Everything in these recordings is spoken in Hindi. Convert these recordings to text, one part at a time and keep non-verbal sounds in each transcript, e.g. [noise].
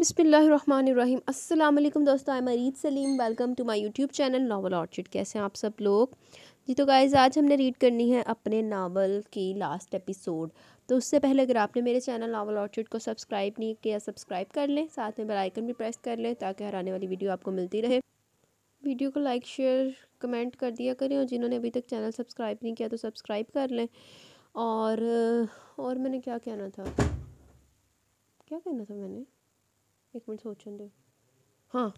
बिसमीम् अल्लाम दोस्तों I Mareed Saleem welcome to my YouTube channel Novel Orchid कैसे हैं आप सब लोग जी तो गाइज़ आज हमने रीड करनी है अपने नावल की लास्ट एपिसोड तो उससे पहले अगर आपने मेरे चैनल नावल ऑर्चिड को सब्सक्राइब नहीं किया सब्सक्राइब कर लें साथ में बेल आइकन भी प्रेस कर लें ताकि हर आने वाली वीडियो आपको मिलती रहे वीडियो को लाइक शेयर कमेंट कर दिया करें और जिन्होंने अभी तक चैनल सब्सक्राइब नहीं किया तो सब्सक्राइब कर लें और और मैंने क्या कहना था क्या कहना था मैंने एक मिनट सोचने दो हाँ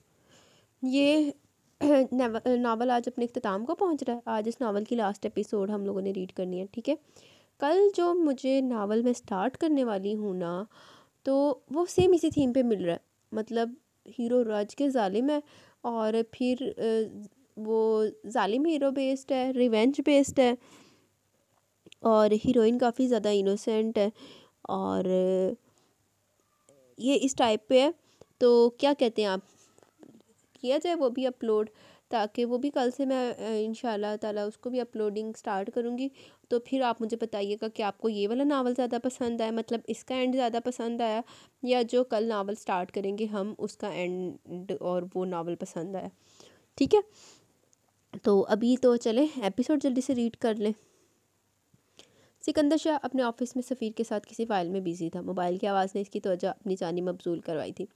ये [clears throat] नावल आज अपने अख्ताम को पहुंच रहा है आज इस नावल की लास्ट एपिसोड हम लोगों ने रीड करनी है ठीक है कल जो मुझे नावल में स्टार्ट करने वाली हूँ ना तो वो सेम इसी थीम पे मिल रहा है मतलब हीरो राज के जालिम है और फिर वो जालिम हीरो बेस्ड है रिवेंज बेस्ड है और हीरोइन काफ़ी ज़्यादा इनोसेंट है और ये इस टाइप पे है तो क्या कहते हैं आप किया जाए वो भी अपलोड ताकि वो भी कल से मैं इन ताला उसको भी अपलोडिंग स्टार्ट करूँगी तो फिर आप मुझे बताइएगा कि आपको ये वाला नावल ज़्यादा पसंद आया मतलब इसका एंड ज़्यादा पसंद आया या जो कल नावल स्टार्ट करेंगे हम उसका एंड और वो नावल पसंद आया ठीक है तो अभी तो चले एपिसोड जल्दी से रीड कर लें सिकंदर शाह अपने ऑफिस में सफ़ीर के साथ किसी फाइल में बिजी था मोबाइल की आवाज़ ने इसकी तोजा अपनी जानी मबजूल करवाई थी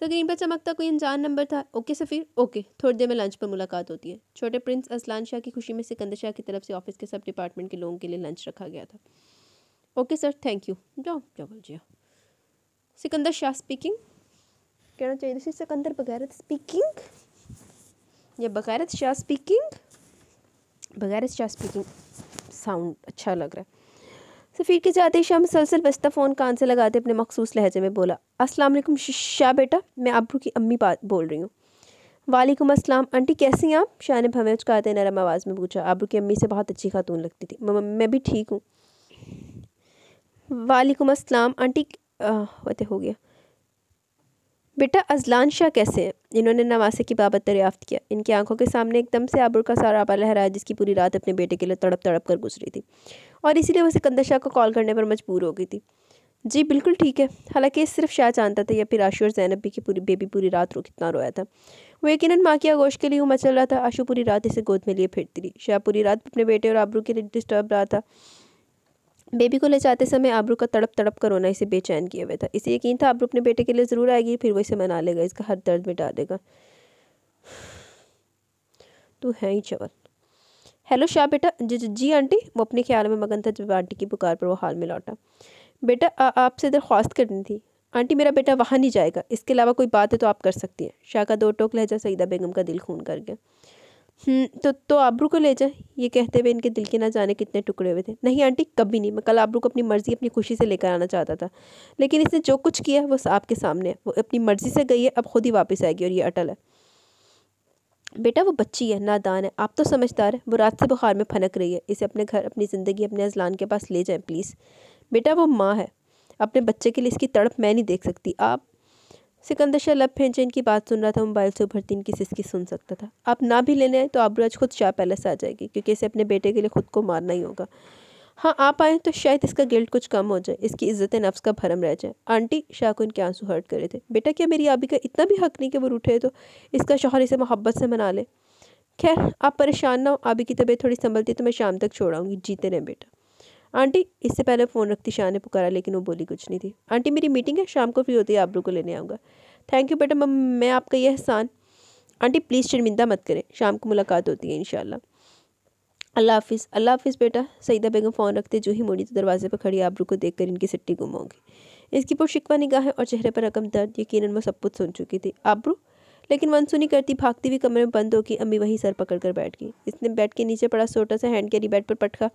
स्क्रीन पर चमकता कोई अनजान नंबर था ओके सफ़ीर ओके थोड़ी देर में लंच पर मुलाकात होती है छोटे प्रिंस असलान शाह की खुशी में सिकंदर शाह की तरफ से ऑफिस के सब डिपार्टमेंट के लोगों के लिए लंच रखा गया था ओके सर थैंक यू जाओ जाओ जाओ सिकंदर शाह स्पीकिंग कहना चाहिए था सिकंदर बगैरत स्पीकिंग या बगैरत शाह स्पीकिंग बगैरत शाह स्पीकिंग साउंड अच्छा लग रहा है सफ़ीर के जाते शाह मुसलसल बस्ता फ़ोन कान से लगाते अपने मखसूस लहजे में बोला अस्सलाम वालेकुम शाह बेटा मैं आबरू की अम्मी बात बोल रही हूँ वालेकुम अस्सलाम आंटी कैसी हैं आप शाह ने भवें उचकाते नरम आवाज़ में पूछा आबरू की अम्मी से बहुत अच्छी खातून लगती थी मैं भी ठीक हूँ वालेकुम अस्सलाम आंटी वत हो गया बेटा अजलान शाह कैसे हैं इन्होंने नवासे की बाबत दरियाफ्त किया इनकी आंखों के सामने एकदम से आबरू का सारा आबा लहराया जिसकी पूरी रात अपने बेटे के लिए तड़प तड़प कर गुजरी थी और इसीलिए वो सिकंदर शाह को कॉल करने पर मजबूर हो गई थी जी बिल्कुल ठीक है हालांकि सिर्फ शाह जानता था या फिर आशू और जैनब भी की पूरी बेबी पूरी रात रो कितना रोया था वो यकीन माँ की आगोश के लिए हुआ मचल रहा था आशू पूरी रात इसे गोद में लिए फिरती रही शाह पूरी रात अपने बेटे और आबरू के लिए डिस्टर्ब रहा था बेबी को ले जाते समय आबरू का तड़प तड़प कर रोना इसे बेचैन किए हुए था इसे यकीन था आबरू अपने बेटे के लिए ज़रूर आएगी फिर वो इसे मना लेगा इसका हर दर्द मिटा देगा तो है ही चवल हेलो शाह बेटा जी जी आंटी वो अपने ख्याल में मगन था जब आंटी की पुकार पर वो हाल में लौटा बेटा आपसे दरख्वास्त करनी थी आंटी मेरा बेटा वहाँ नहीं जाएगा इसके अलावा कोई बात है तो आप कर सकती हैं शाह का दो टोक लहजा सईदा बेगम का दिल खून कर गया हम्म, तो तो आबरू को ले जाए ये कहते हुए इनके दिल के ना जाने कितने टुकड़े हुए थे नहीं आंटी कभी नहीं मैं कल आबरू को अपनी मर्ज़ी अपनी खुशी से लेकर आना चाहता था लेकिन इसने जो कुछ किया वो आपके सामने है वो अपनी मर्ज़ी से गई है अब खुद ही वापस आएगी और ये अटल है बेटा वो बच्ची है नादान है आप तो समझदार है वो रात से बुखार में फनक रही है इसे अपने घर अपनी ज़िंदगी अपने अजलान के पास ले जाएं प्लीज़ बेटा वो माँ है अपने बच्चे के लिए इसकी तड़प मैं नहीं देख सकती आप सिकंदर शाह लब फेंचे इनकी बात सुन रहा था मोबाइल से उभरती इनकी सिस्की सुन सकता था आप ना भी लेने आए तो आबराज खुद शाह पैलेस आ जाएगी क्योंकि इसे अपने बेटे के लिए खुद को मारना ही होगा हाँ आप आएँ तो शायद इसका गिल्ट कुछ कम हो जाए इसकी इज्जत नफ्स का भरम रह जाए आंटी शाह को इनके आंसू हर्ट करे थे बेटा क्या मेरी आबी का इतना भी हक नहीं कि वो रूठे तो इसका शोहर इसे मोहब्बत से मना ले खैर आप परेशान ना हो आबी की तबीयत थोड़ी संभलती है तो मैं शाम तक छोड़ाऊँगी जीते रहें बेटा आंटी इससे पहले फ़ोन रखती शाह ने पुकारा लेकिन वो बोली कुछ नहीं थी आंटी मेरी मीटिंग है शाम को फ्री होती है आबरू को लेने आऊँगा थैंक यू बेटा मैं आपका यह एहसान आंटी प्लीज़ शर्मिंदा मत करें शाम को मुलाकात होती है इन अल्लाह हाफिज़ अल्लाह हाफिज़ बेटा सईदा बेगम फ़ोन रखते जो ही मोड़ी तो दरवाजे पर खड़ी आबरू को देखकर इनकी सिट्टी गुम होगी इसकी शिकवा निगाहें और चेहरे पर रकम दर्द यकीन वो सब कुछ सुन चुकी थी आबरू लेकिन मनसुनी करती भागती हुई कमरे में बंद होगी अम्मी वहीं सर पकड़ कर बैठ गई इसने बेड के नीचे पड़ा छोटा सा हैंड कैरी बेड पर पटका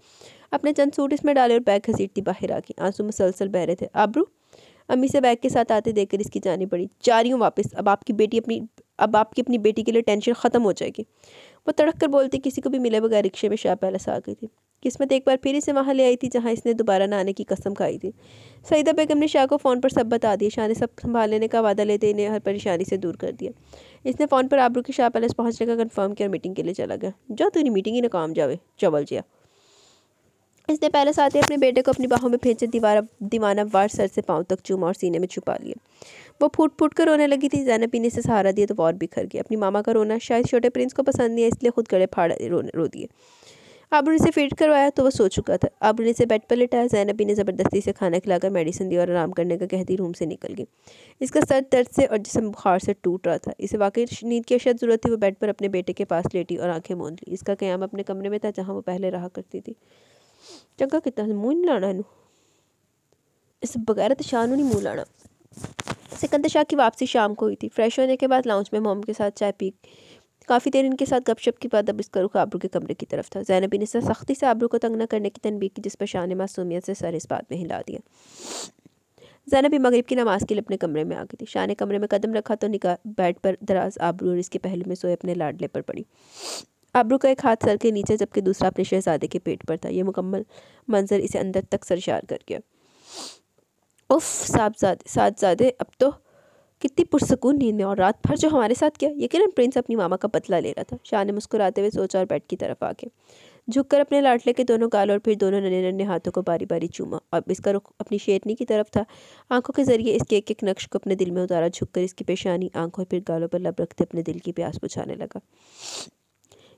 अपने चंद सूट इसमें डाले और बैग घसीटती बाहर आ गई आंसू मुसलसल बह रहे थे आबरू अम्मी से बैग के साथ आते देखकर इसकी जानी पड़ी जा रही हूँ वापस अब आपकी बेटी अपनी अब आपकी अपनी बेटी के लिए टेंशन ख़त्म हो जाएगी वो तड़क कर बोलती किसी को भी मिले बगैर रिक्शे में शाह पैलेस आ गई थी किस्मत एक बार फिर इसे वहाँ ले आई थी जहाँ इसने दोबारा ना आने की कसम खाई थी सईदा बेगम ने शाह को फ़ोन पर सब बता दिया शाह ने सब संभाल लेने का वादा लेते इन्हें हर परेशानी से दूर कर दिया इसने फ़ोन पर आबरू की शाह पैलेस पहुँचने का कन्फर्म किया और मीटिंग के लिए चला गया जाओ तेरी मीटिंग ही ना काम जावे चवल जिया इसने साथ आते अपने बेटे को अपनी बाहों में भेजे दीवारा दीवाना वार सर से पाँव तक चूमा और सीने में छुपा लिया वो फूट फूट कर रोने लगी थी जैनब पीने से सहारा दिया तो वार बिखर गया अपनी मामा का रोना शायद छोटे प्रिंस को पसंद नहीं है इसलिए खुद गड़े फाड़ रो, रो दिए आबरू से फिट करवाया तो वो सो चुका था अब ने बेड पर लेटाया जैनब ने ज़बरदस्ती से खाना खिलाकर मेडिसिन दी और आराम करने का कहती रूम से निकल गई इसका सर दर्द से और जिसम बुखार से टूट रहा था इसे वाकई नींद की अशद ज़रूरत थी वो बेड पर अपने बेटे के पास लेटी और आंखें मूंद ली इसका क्याम अपने कमरे में था जहाँ वो पहले रहा करती थी चंगा कीता मूँह नहीं लाना इन्नू इस बगैरत शाह नहीं मूँह लाना सिकंदर शाह की वापसी शाम को हुई थी फ्रेश होने के बाद लाउंज में मोम के साथ चाय पी काफ़ी देर इनके साथ गपशप के बाद अब इसका रुख आबरू के कमरे की तरफ था जैनबी ने सख्ती से आबरू को तंग न करने की तनबी की जिस पर शाह ने मासूमियत से सर इस बात में हिला दिया जैनबी मगरब की नमाज के लिए अपने कमरे में आ गई थी शाह ने कमरे में कदम रखा तो निकाह बेड पर दराज आबरू और इसके पहलू में सोए अपने लाडले पर पड़ी अबरू का एक हाथ सर के नीचे जबकि दूसरा अपने शहजादे के पेट पर था यह मुकम्मल मंजर इसे अंदर तक सरशार कर गया उफ साहबजादे साहबजादे अब तो कितनी पुरसकून नींद में और रात भर जो हमारे साथ किया यकीन प्रिंस अपनी मामा का बदला ले रहा था शाह ने मुस्कुराते हुए सोचा और बेड की तरफ आ गया झुककर अपने लाटले के दोनों गाल और फिर दोनों नन्हे नन्हे हाथों को बारी बारी चूमा अब इसका रुख अपनी शेरनी की तरफ था आंखों के जरिए इसके एक एक नक्श को अपने दिल में उतारा झुककर इसकी पेशानी आंखों और फिर गालों पर लब रखते अपने दिल की प्यास बुझाने लगा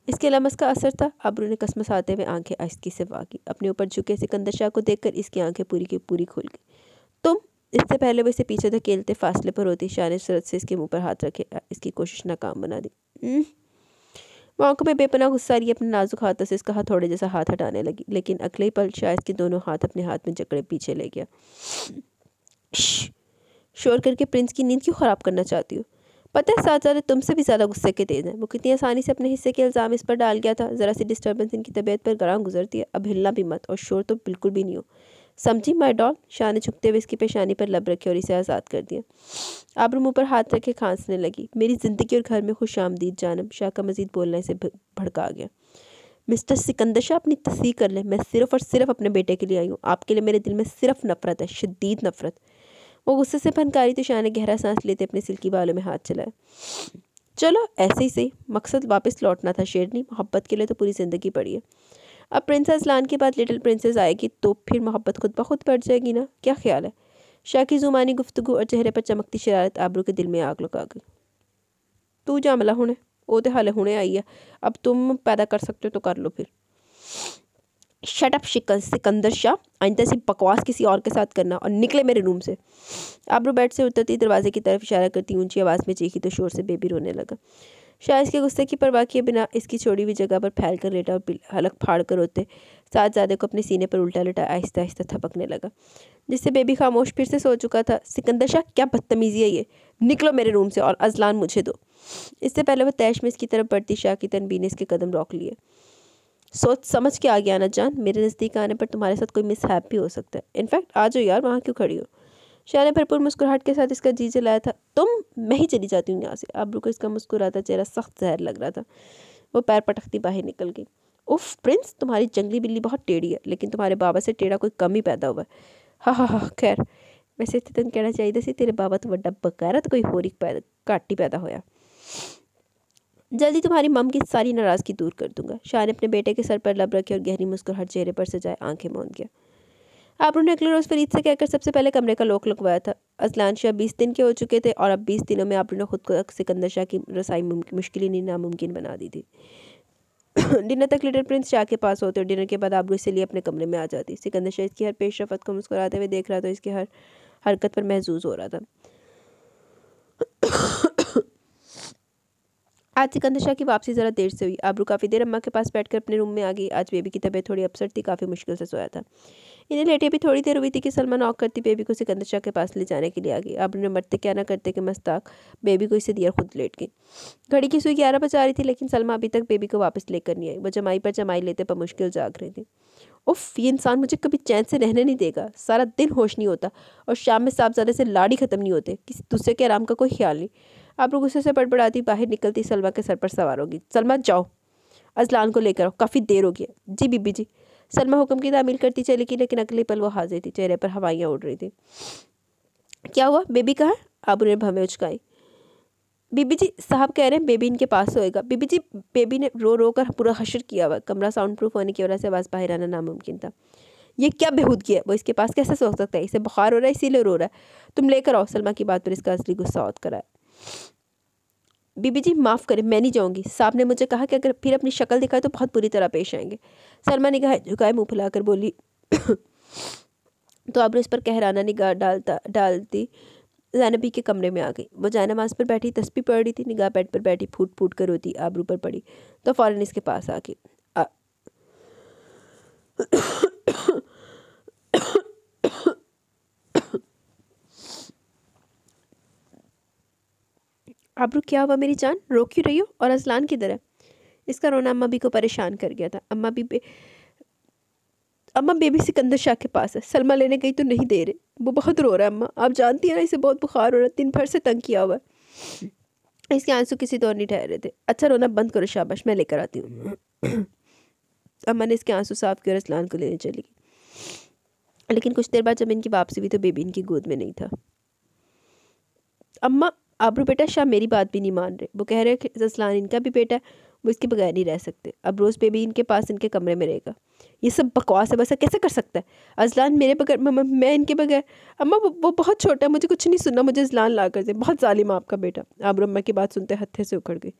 इसके अलावा इसका असर था अब ने कसम आते हुए आंखें आहिस्की से वागी अपने ऊपर झुके सिकंदर शाह को देखकर इसकी आंखें पूरी की पूरी खुल गई तुम इससे पहले वो इसे पीछे धकेलते फासले पर होती शाह ने सरत से इसके मुंह पर हाथ रखे इसकी कोशिश नाकाम बना दी वह आंखों में बेपनाह गुस्सा रही अपने नाजुक हाथों से इसका हाथ थोड़े जैसा हाथ हटाने लगी लेकिन अगले ही पल शाह इसके दोनों हाथ अपने हाथ में जकड़े पीछे ले गया शोर करके प्रिंस की नींद क्यों ख़राब करना चाहती हो पता है साथ ज़्यादा तुमसे भी ज़्यादा गुस्से के तेज़ हैं वो कितनी आसानी से अपने हिस्से के इल्ज़ाम इस पर डाल गया था ज़रा सी डिस्टर्बेंस इनकी तबीयत पर गरां गुजरती है अब हिलना भी मत और शोर तो बिल्कुल भी नहीं हो समझी माई डॉल शाह ने छुपते हुए इसकी पेशानी पर लब रखे और इसे आज़ाद कर दिया आबरू मुँह पर हाथ रखे खांसने लगी मेरी ज़िंदगी और घर में खुश आमदीद जानम शाह का मजीद बोलने से भड़का गया मिस्टर सिकंदर शाह अपनी तस्वीर कर लें मैं सिर्फ और सिर्फ अपने बेटे के लिए आई हूँ आपके लिए मेरे दिल में सिर्फ नफरत है शदीद नफरत वो गुस्से से फनकारी तो शाह ने गहरा सांस लेते अपने सिल्की बालों में हाथ चलाया चलो ऐसे ही सही मकसद वापस लौटना था शेरनी मोहब्बत के लिए तो पूरी ज़िंदगी पड़ी है अब प्रिंसेस लान के बाद लिटिल प्रिंसेस आएगी तो फिर मोहब्बत खुद ब खुद बढ़ जाएगी ना क्या ख्याल है शाह की जुबानी गुफ्तु और चेहरे पर चमकती शरारत आबरू के दिल में आग लगा गई तू जामला मला वो तो हाल हूने आई है अब तुम पैदा कर सकते हो तो कर लो फिर शटअप शिकल सिकंदर शाह आइंदा से बकवास किसी और के साथ करना और निकले मेरे रूम से आबरू बेड से उतरती दरवाजे की तरफ इशारा करती ऊंची आवाज़ में चीखी तो शोर से बेबी रोने लगा शाह इसके गुस्से की परवाह किए बिना इसकी छोड़ी हुई जगह पर फैल कर लेटा और हलक फाड़ कर रोते साथ ज़्यादा को अपने सीने पर उल्टा लटा आहिस्ता आहिस्ता थपकने लगा जिससे बेबी खामोश फिर से सो चुका था सिकंदर शाह क्या बदतमीज़ी है ये निकलो मेरे रूम से और अजलान मुझे दो इससे पहले वह तैश में इसकी तरफ बढ़ती शाह की तनबीन ने इसके कदम रोक लिए सोच समझ के आगे आना जान मेरे नज़दीक आने पर तुम्हारे साथ कोई मिस भी हो सकता है इनफैक्ट आ जाओ यार वहाँ क्यों खड़ी हो शाह ने भरपूर मुस्कुराहट के साथ इसका जी जलाया था तुम मैं ही चली जाती हूँ यहाँ से अब रुको इसका मुस्कुराता चेहरा सख्त जहर लग रहा था वो पैर पटकती बाहर निकल गई उफ प्रिंस तुम्हारी जंगली बिल्ली बहुत टेढ़ी है लेकिन तुम्हारे बाबा से टेढ़ा कोई कम ही पैदा हुआ है हाँ हाँ हाँ खैर वैसे इतने तुम कहना चाहिए सी तेरे बाबा तो बकैरा तो कोई ही पैदा ही पैदा होया जल्दी तुम्हारी मम की सारी नाराज़गी दूर कर दूंगा शाह ने अपने बेटे के सर पर लब रखे और गहरी मुस्कुराहट चेहरे पर सजाए आंखें मौन गया आप उन्होंने अगले रोज़ फरीद से कहकर सबसे पहले कमरे का लोक लगवाया था असलान शाह बीस दिन के हो चुके थे और अब बीस दिनों में आप ने खुद को सिकंदर शाह की रसाई मुश्किल ही नामुमकिन बना दी थी [coughs] डिनर तक लिटिल प्रिंस शाह के पास होते और डिनर के बाद आबरू लिए अपने कमरे में आ जाती सिकंदर शाह इसकी हर पेश रफत को मुस्कुराते हुए देख रहा था इसकी हर हरकत पर महजूज हो रहा था आज सिकंदशा की वापसी ज़रा देर से हुई आबरू काफ़ी देर अम्मा के पास बैठकर अपने रूम में आ गई आज बेबी की तबीयत थोड़ी अपसर थी काफ़ी मुश्किल से सोया था इन्हें लेटे भी थोड़ी देर हुई थी कि सलमा नॉक करती बेबी को सिकंदशा के पास ले जाने के लिए आ गई आबरू ने मरते क्या ना करते कि मस्ताक बेबी को इसे दिया खुद लेट गई घड़ी की सुई ग्यारह बजा रही थी लेकिन सलमा अभी तक बेबी को वापस लेकर नहीं आई वो जमाई पर जमाई लेते पर मुश्किल जाग रही थी उफ ये इंसान मुझे कभी चैन से रहने नहीं देगा सारा दिन होश नहीं होता और शाम में साहबजादे से लाड़ी ख़त्म नहीं होते किसी दूसरे के आराम का कोई ख्याल नहीं आप लोग गुस्से से बड़बड़ाती बाहर निकलती सलमा के सर पर सवार होगी सलमा जाओ अजलान को लेकर आओ काफ़ी देर हो गया जी बीबी जी सलमा हुक्म की तामील करती चली गई लेकिन अगले पल वो हाजिर थी चेहरे पर हवाइयाँ उड़ रही थी क्या हुआ बेबी कहाँ आबू ने भमें उचकाई बीबी जी साहब कह रहे हैं बेबी इनके पास होएगा बीबी जी बेबी ने रो रो कर पूरा हशर किया हुआ कमरा साउंड प्रूफ होने की वजह से आवाज़ बाहर आना नामुमकिन था ये क्या बेहूदगी है वो इसके पास कैसे सो सकता है इसे बुखार हो रहा है इसीलिए रो रहा है तुम लेकर आओ सलमा की बात पर इसका असली गुस्सा उत कराया बीबी जी माफ़ करें मैं नहीं जाऊंगी साहब ने मुझे कहा कि अगर फिर अपनी शक्ल दिखाए तो बहुत बुरी तरह पेश आएंगे सलमा कहा झुकाए मुँह फुला बोली तो आबरू इस पर कहराना निगाह डालता डालती जैनबी के कमरे में आ गई वो जायनमाज पर बैठी तस्वीर पड़ रही थी निगाह बेड पर बैठी फूट फूट कर रोती आबरू पर पड़ी तो फ़ौरन इसके पास आ गई आबरू क्या हुआ मेरी जान रो क्यों रही हो और असलान किधर है इसका रोना अम्मा भी को परेशान कर गया था अम्मा भी बे अम्मा बेबी सिकंदर शाह के पास है सलमा लेने गई तो नहीं दे रहे वो बहुत रो रहा है अम्मा आप जानती हैं ना इसे बहुत बुखार हो रहा है दिन भर से तंग किया हुआ है इसके आंसू किसी दौर तो नहीं ठहरे थे अच्छा रोना बंद करो शाबाश मैं लेकर आती हूँ [clears throat] अम्मा ने इसके आंसू साफ किए और असलान को लेने चली गई लेकिन कुछ देर बाद जब इनकी वापसी हुई तो बेबी इनकी गोद में नहीं था अम्मा आबरू बेटा शाह मेरी बात भी नहीं मान रहे वो कह रहे कि जसलान इनका भी बेटा है वो इसके बगैर नहीं रह सकते अब रोज़ बेबी इनके पास इनके कमरे में रहेगा ये सब बकवास है बसा कैसे कर सकता है अजलान मेरे बगैर मैं इनके बगैर अम्मा वो, वो बहुत छोटा है मुझे कुछ नहीं सुनना मुझे अजलान ला कर दे बहुत ालिम आपका बेटा आबरू अम्मा की बात सुनते हथे से उखड़ गई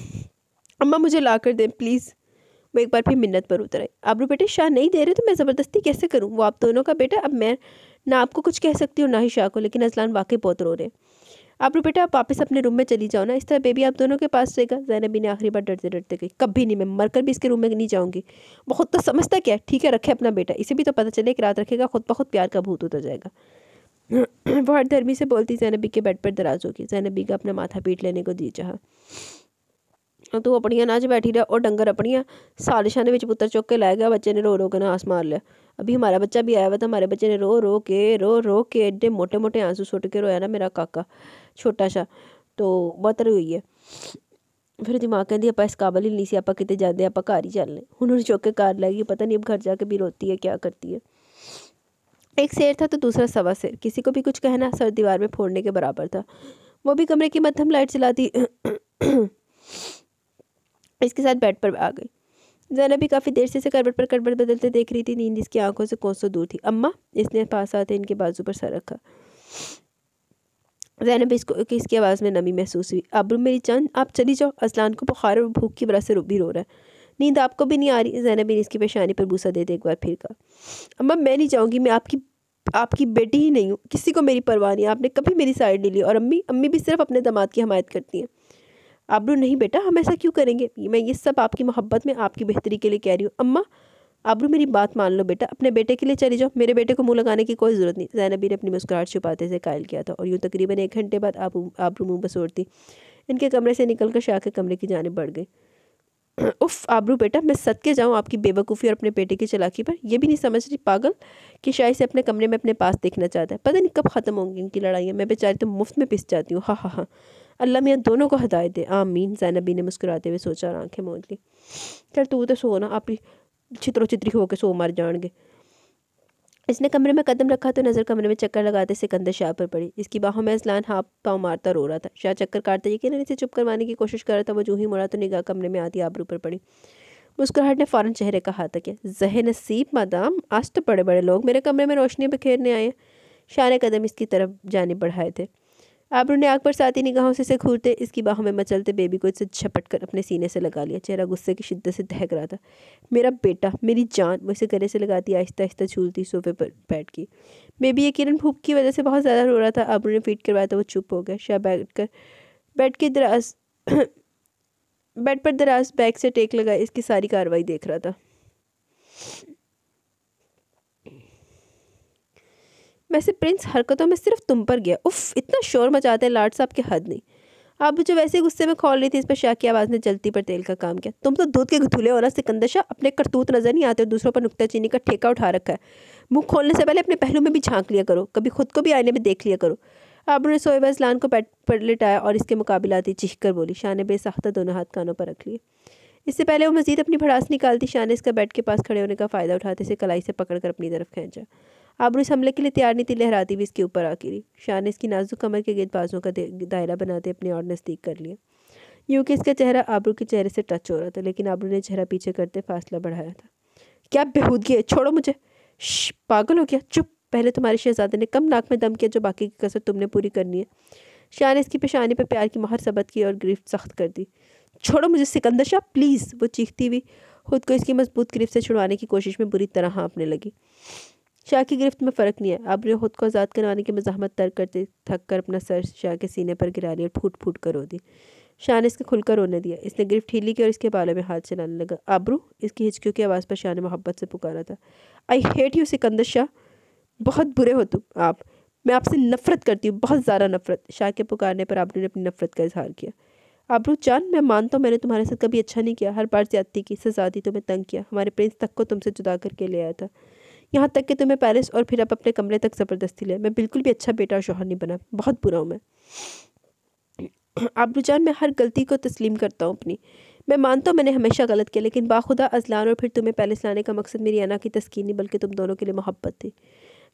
[laughs] अम्मा मुझे ला कर दें प्लीज़ वो एक बार फिर मिन्नत पर उतर आई आबरू बेटे शाह नहीं दे रहे तो मैं ज़बरदस्ती कैसे करूँ वो आप दोनों का बेटा अब मैं ना आपको कुछ कह सकती हूँ ना ही शाह को लेकिन अजलान वाकई बहुत रो रहे हैं आप रू बेटा आप वापस अपने रूम में चली जाओ ना इस तरह बेबी आप दोनों के पास रहेगा जैनबी ने आखिरी बार डरते डरते कही कभी नहीं मैं मरकर भी इसके रूम में नहीं जाऊँगी बहुत तो समझता क्या ठीक है रखे अपना बेटा इसे भी तो पता चले कि रात रखेगा खुद ब खुद प्यार का भूत होता जाएगा [clears throat] वो हर धर्मी से बोलती जैनबी के बेड पर दराज होगी जैनबी का अपना माथा पीट लेने को दी चाह ਤੂੰ ਆਪਣੀਆਂ ਨਾਚ बैठी रहा और डंगर अपनियां सालिशां ने ਵਿੱਚ ਪੁੱਤਰ ਚੁੱਕ ਕੇ ਲੈ ਗਿਆ ਬੱਚੇ रो ਰੋ ਰੋ ਕੇ ਨਾਸ ਮਾਰ ਲਿਆ अभी हमारा बच्चा भी आया हुआ था हमारे बच्चे ने रो रो के रो रो के एडे मोटे मोटे आंसू सुट के रोया ना मेरा काका छोटा सा तो बहत्तर ਹੋਈ ਹੈ ਫਿਰ ਦਿਮਾਗ ਕਹਿੰਦੀ ਆਪਾਂ ਇਸ ਕਾਬਲ ਹੀ ਨਹੀਂ ਸੀ ਆਪਾਂ ਕਿਤੇ ਜਾਂਦੇ ਆਪਾਂ ਘਰ ਹੀ ਚੱਲਨੇ ਹੁਣ ਉਹਨੂੰ ਚੁੱਕ ਕੇ ਘਰ ਲੈ ਗਈ ਪਤਾ ਨਹੀਂ ਅਬ ਘਰ ਜਾ क्या करती है एक शेर था तो दूसरा सवा शेर किसी को भी कुछ कहना सर दीवार में फोड़ने के बराबर था वो भी कमरे की मध्यम लाइट चलाती इसके साथ बेड पर आ गई जैनब भी काफ़ी देर से इसे करबट पर करबट बदलते देख रही थी नींद इसकी आंखों से कोसों दूर थी अम्मा इसने पास आते इनके बाजू पर सर रखा जैनब इसको इसकी आवाज़ में नमी महसूस हुई अब मेरी चंद आप चली जाओ असलान को बुखार और भूख की वजह से भी रो रहा है नींद आपको भी नहीं आ रही जैनब ने इसकी परेशानी पर दे देते एक बार फिर कहा अम्मा मैं नहीं जाऊँगी मैं आपकी आपकी बेटी ही नहीं हूँ किसी को मेरी परवाह नहीं आपने कभी मेरी साइड नहीं ली और अम्मी अम्मी भी सिर्फ अपने दामाद की हमायत करती हैं आबरू नहीं बेटा हम ऐसा क्यों करेंगे मैं ये सब आपकी मोहब्बत में आपकी बेहतरी के लिए कह रही हूँ अम्मा आबरू मेरी बात मान लो बेटा अपने बेटे के लिए चले जाओ मेरे बेटे को मुंह लगाने की कोई ज़रूरत नहीं जैनबी ने अपनी मुस्कुराहट छुपाते से कायल किया था और यूँ तकरीबन एक घंटे बाद आप आबरू मुँह बसोड़ती इनके कमरे से निकल कर शाह के कमरे की जानब बढ़ गई [clears throat] उफ आबरू बेटा मैं सद के जाऊँ आपकी बेवकूफ़ी और अपने बेटे की चलाकी पर यह भी नहीं समझ रही पागल कि शायद से अपने कमरे में अपने पास देखना चाहता है पता नहीं कब ख़त्म होंगी इनकी लड़ाइयाँ मैं बेचारी तो मुफ्त में पिस जाती हूँ हाँ हाँ हाँ अल्लाह मियाँ दोनों को हदायत दे आमीन जैनबी ने मुस्कुराते हुए सोचा और आंखें मोज ली चल तू तो सो ना आप ही छित्रो छित्री होकर सो मर जाएंगे इसने कमरे में कदम रखा तो नज़र कमरे में चक्कर लगाते सिकंदर शाह पर पड़ी इसकी बाहों में असलान हाफ पाँव मारता रो रहा था शाह चक्कर काटते यकीन इसे चुप करवाने की कोशिश कर रहा था वो जूही मुड़ा तो निगाह कमरे में आती आबरू पर पड़ी मुस्कुराहट ने फ़ौरन चेहरे का हाथ किया जह नसीब मादाम आज तो बड़े बड़े लोग मेरे कमरे में रोशनी बिखेरने आए शाह ने कदम इसकी तरफ जाने बढ़ाए थे आबरू ने आग पर साती निगाहों से इसे घूरते इसकी बाहों में मचलते बेबी को इसे झपट कर अपने सीने से लगा लिया चेहरा गुस्से की शिद्दत से दहक रहा था मेरा बेटा मेरी जान वो इसे गले से लगाती आहिस्ता आहिस्ता झूलती सोफे पर बैठ गई बेबी ये किरण भूख की वजह से बहुत ज़्यादा रो रहा था आबरू ने फीट करवाया था वो चुप हो गया शाह बैठ कर बैठ के दराज [clears throat] बेड पर दराज बैग से टेक लगाए इसकी सारी कार्रवाई देख रहा था वैसे प्रिंस हरकतों में सिर्फ तुम पर गया उफ इतना शोर मचाते हैं लाड साहब के हद नहीं आप जो वैसे गुस्से में खोल रही थी इस पर शाह की आवाज़ ने जलती पर तेल का काम किया तुम तो दूध के घुथूले हो ना सिकंदर शाह अपने करतूत नज़र नहीं आते और दूसरों पर नुकता चीनी का ठेका उठा रखा है मुंह खोलने से पहले अपने पहलू में भी झांक लिया करो कभी खुद को भी आईने में देख लिया करो आप उन्होंने सोए बजलान को पैट पर लिटाया और इसके मुकाबलाती चीख कर बोली शाह ने बेसाख्ता दोनों हाथ कानों पर रख लिए इससे पहले वो मजीद अपनी भड़ास निकालती शाह ने इसका बेड के पास खड़े होने का फ़ायदा उठाते इसे कलाई से कर अपनी तरफ खींचा आबरू इस हमले के लिए तैयार नहीं थी लहराती हुई इसके ऊपर आ शाह ने इसकी नाजुक कमर के गेंद बाजों का दायरा बनाते अपने और नज़दीक कर लिया यूँ कि इसका चेहरा आबरू के चेहरे से टच हो रहा था लेकिन आबरू ने चेहरा पीछे करते फासला बढ़ाया था क्या बेहूदगी है छोड़ो मुझे पागल हो गया चुप पहले तुम्हारे शहजादे ने कम नाक में दम किया जो बाकी की कसर तुमने पूरी करनी है शाह ने इसकी पेशानी पर प्यार की माहर सबत की और गिरफ्त सख्त कर दी छोड़ो मुझे सिकंदर शाह प्लीज़ वो चीखती हुई खुद को इसकी मजबूत गिरफ्त से छुड़वाने की कोशिश में बुरी तरह हाँपने लगी शाह की गिरफ्त में फ़र्क नहीं है ने खुद को आज़ाद करवाने की मजामत कर करते थक कर अपना सर शाह के सीने पर गिरा लिया और फूट फूट कर रो दी शाह ने इसके खुलकर रोने दिया इसने गिरफ्त ढीली की और इसके बालों में हाथ चलाने लगा आबरू इसकी हिचकियों की आवाज़ पर शाह ने मोहब्बत से पुकारा था I hate you Sikandar Shah बहुत बुरे हो तुम आप मैं आपसे नफरत करती हूँ बहुत ज़्यादा नफरत शाह के पुकारने पर आबरू ने अपनी नफरत का इजहार किया आबरू चांद मैं मानता हूँ मैंने तुम्हारे साथ कभी अच्छा नहीं किया हर बार ज्यादती की तो तुम्हें तंग किया हमारे प्रिंस तक को तुमसे जुदा करके ले आया था यहाँ तक कि तुम्हें पैलेस और फिर आप अपने कमरे तक ज़बरदस्ती ले मैं बिल्कुल भी अच्छा बेटा और शोहर नहीं बना बहुत बुरा हूँ मैं आबरूजान [clears throat] मैं हर गलती को तस्लीम करता हूँ अपनी मैं मानता हूँ मैंने हमेशा गलत किया लेकिन बाखुदा अजलान और फिर तुम्हें पैलेस लाने का मकसद मेरी अना की तस्कीन नहीं बल्कि तुम दोनों के लिए मोहब्बत थी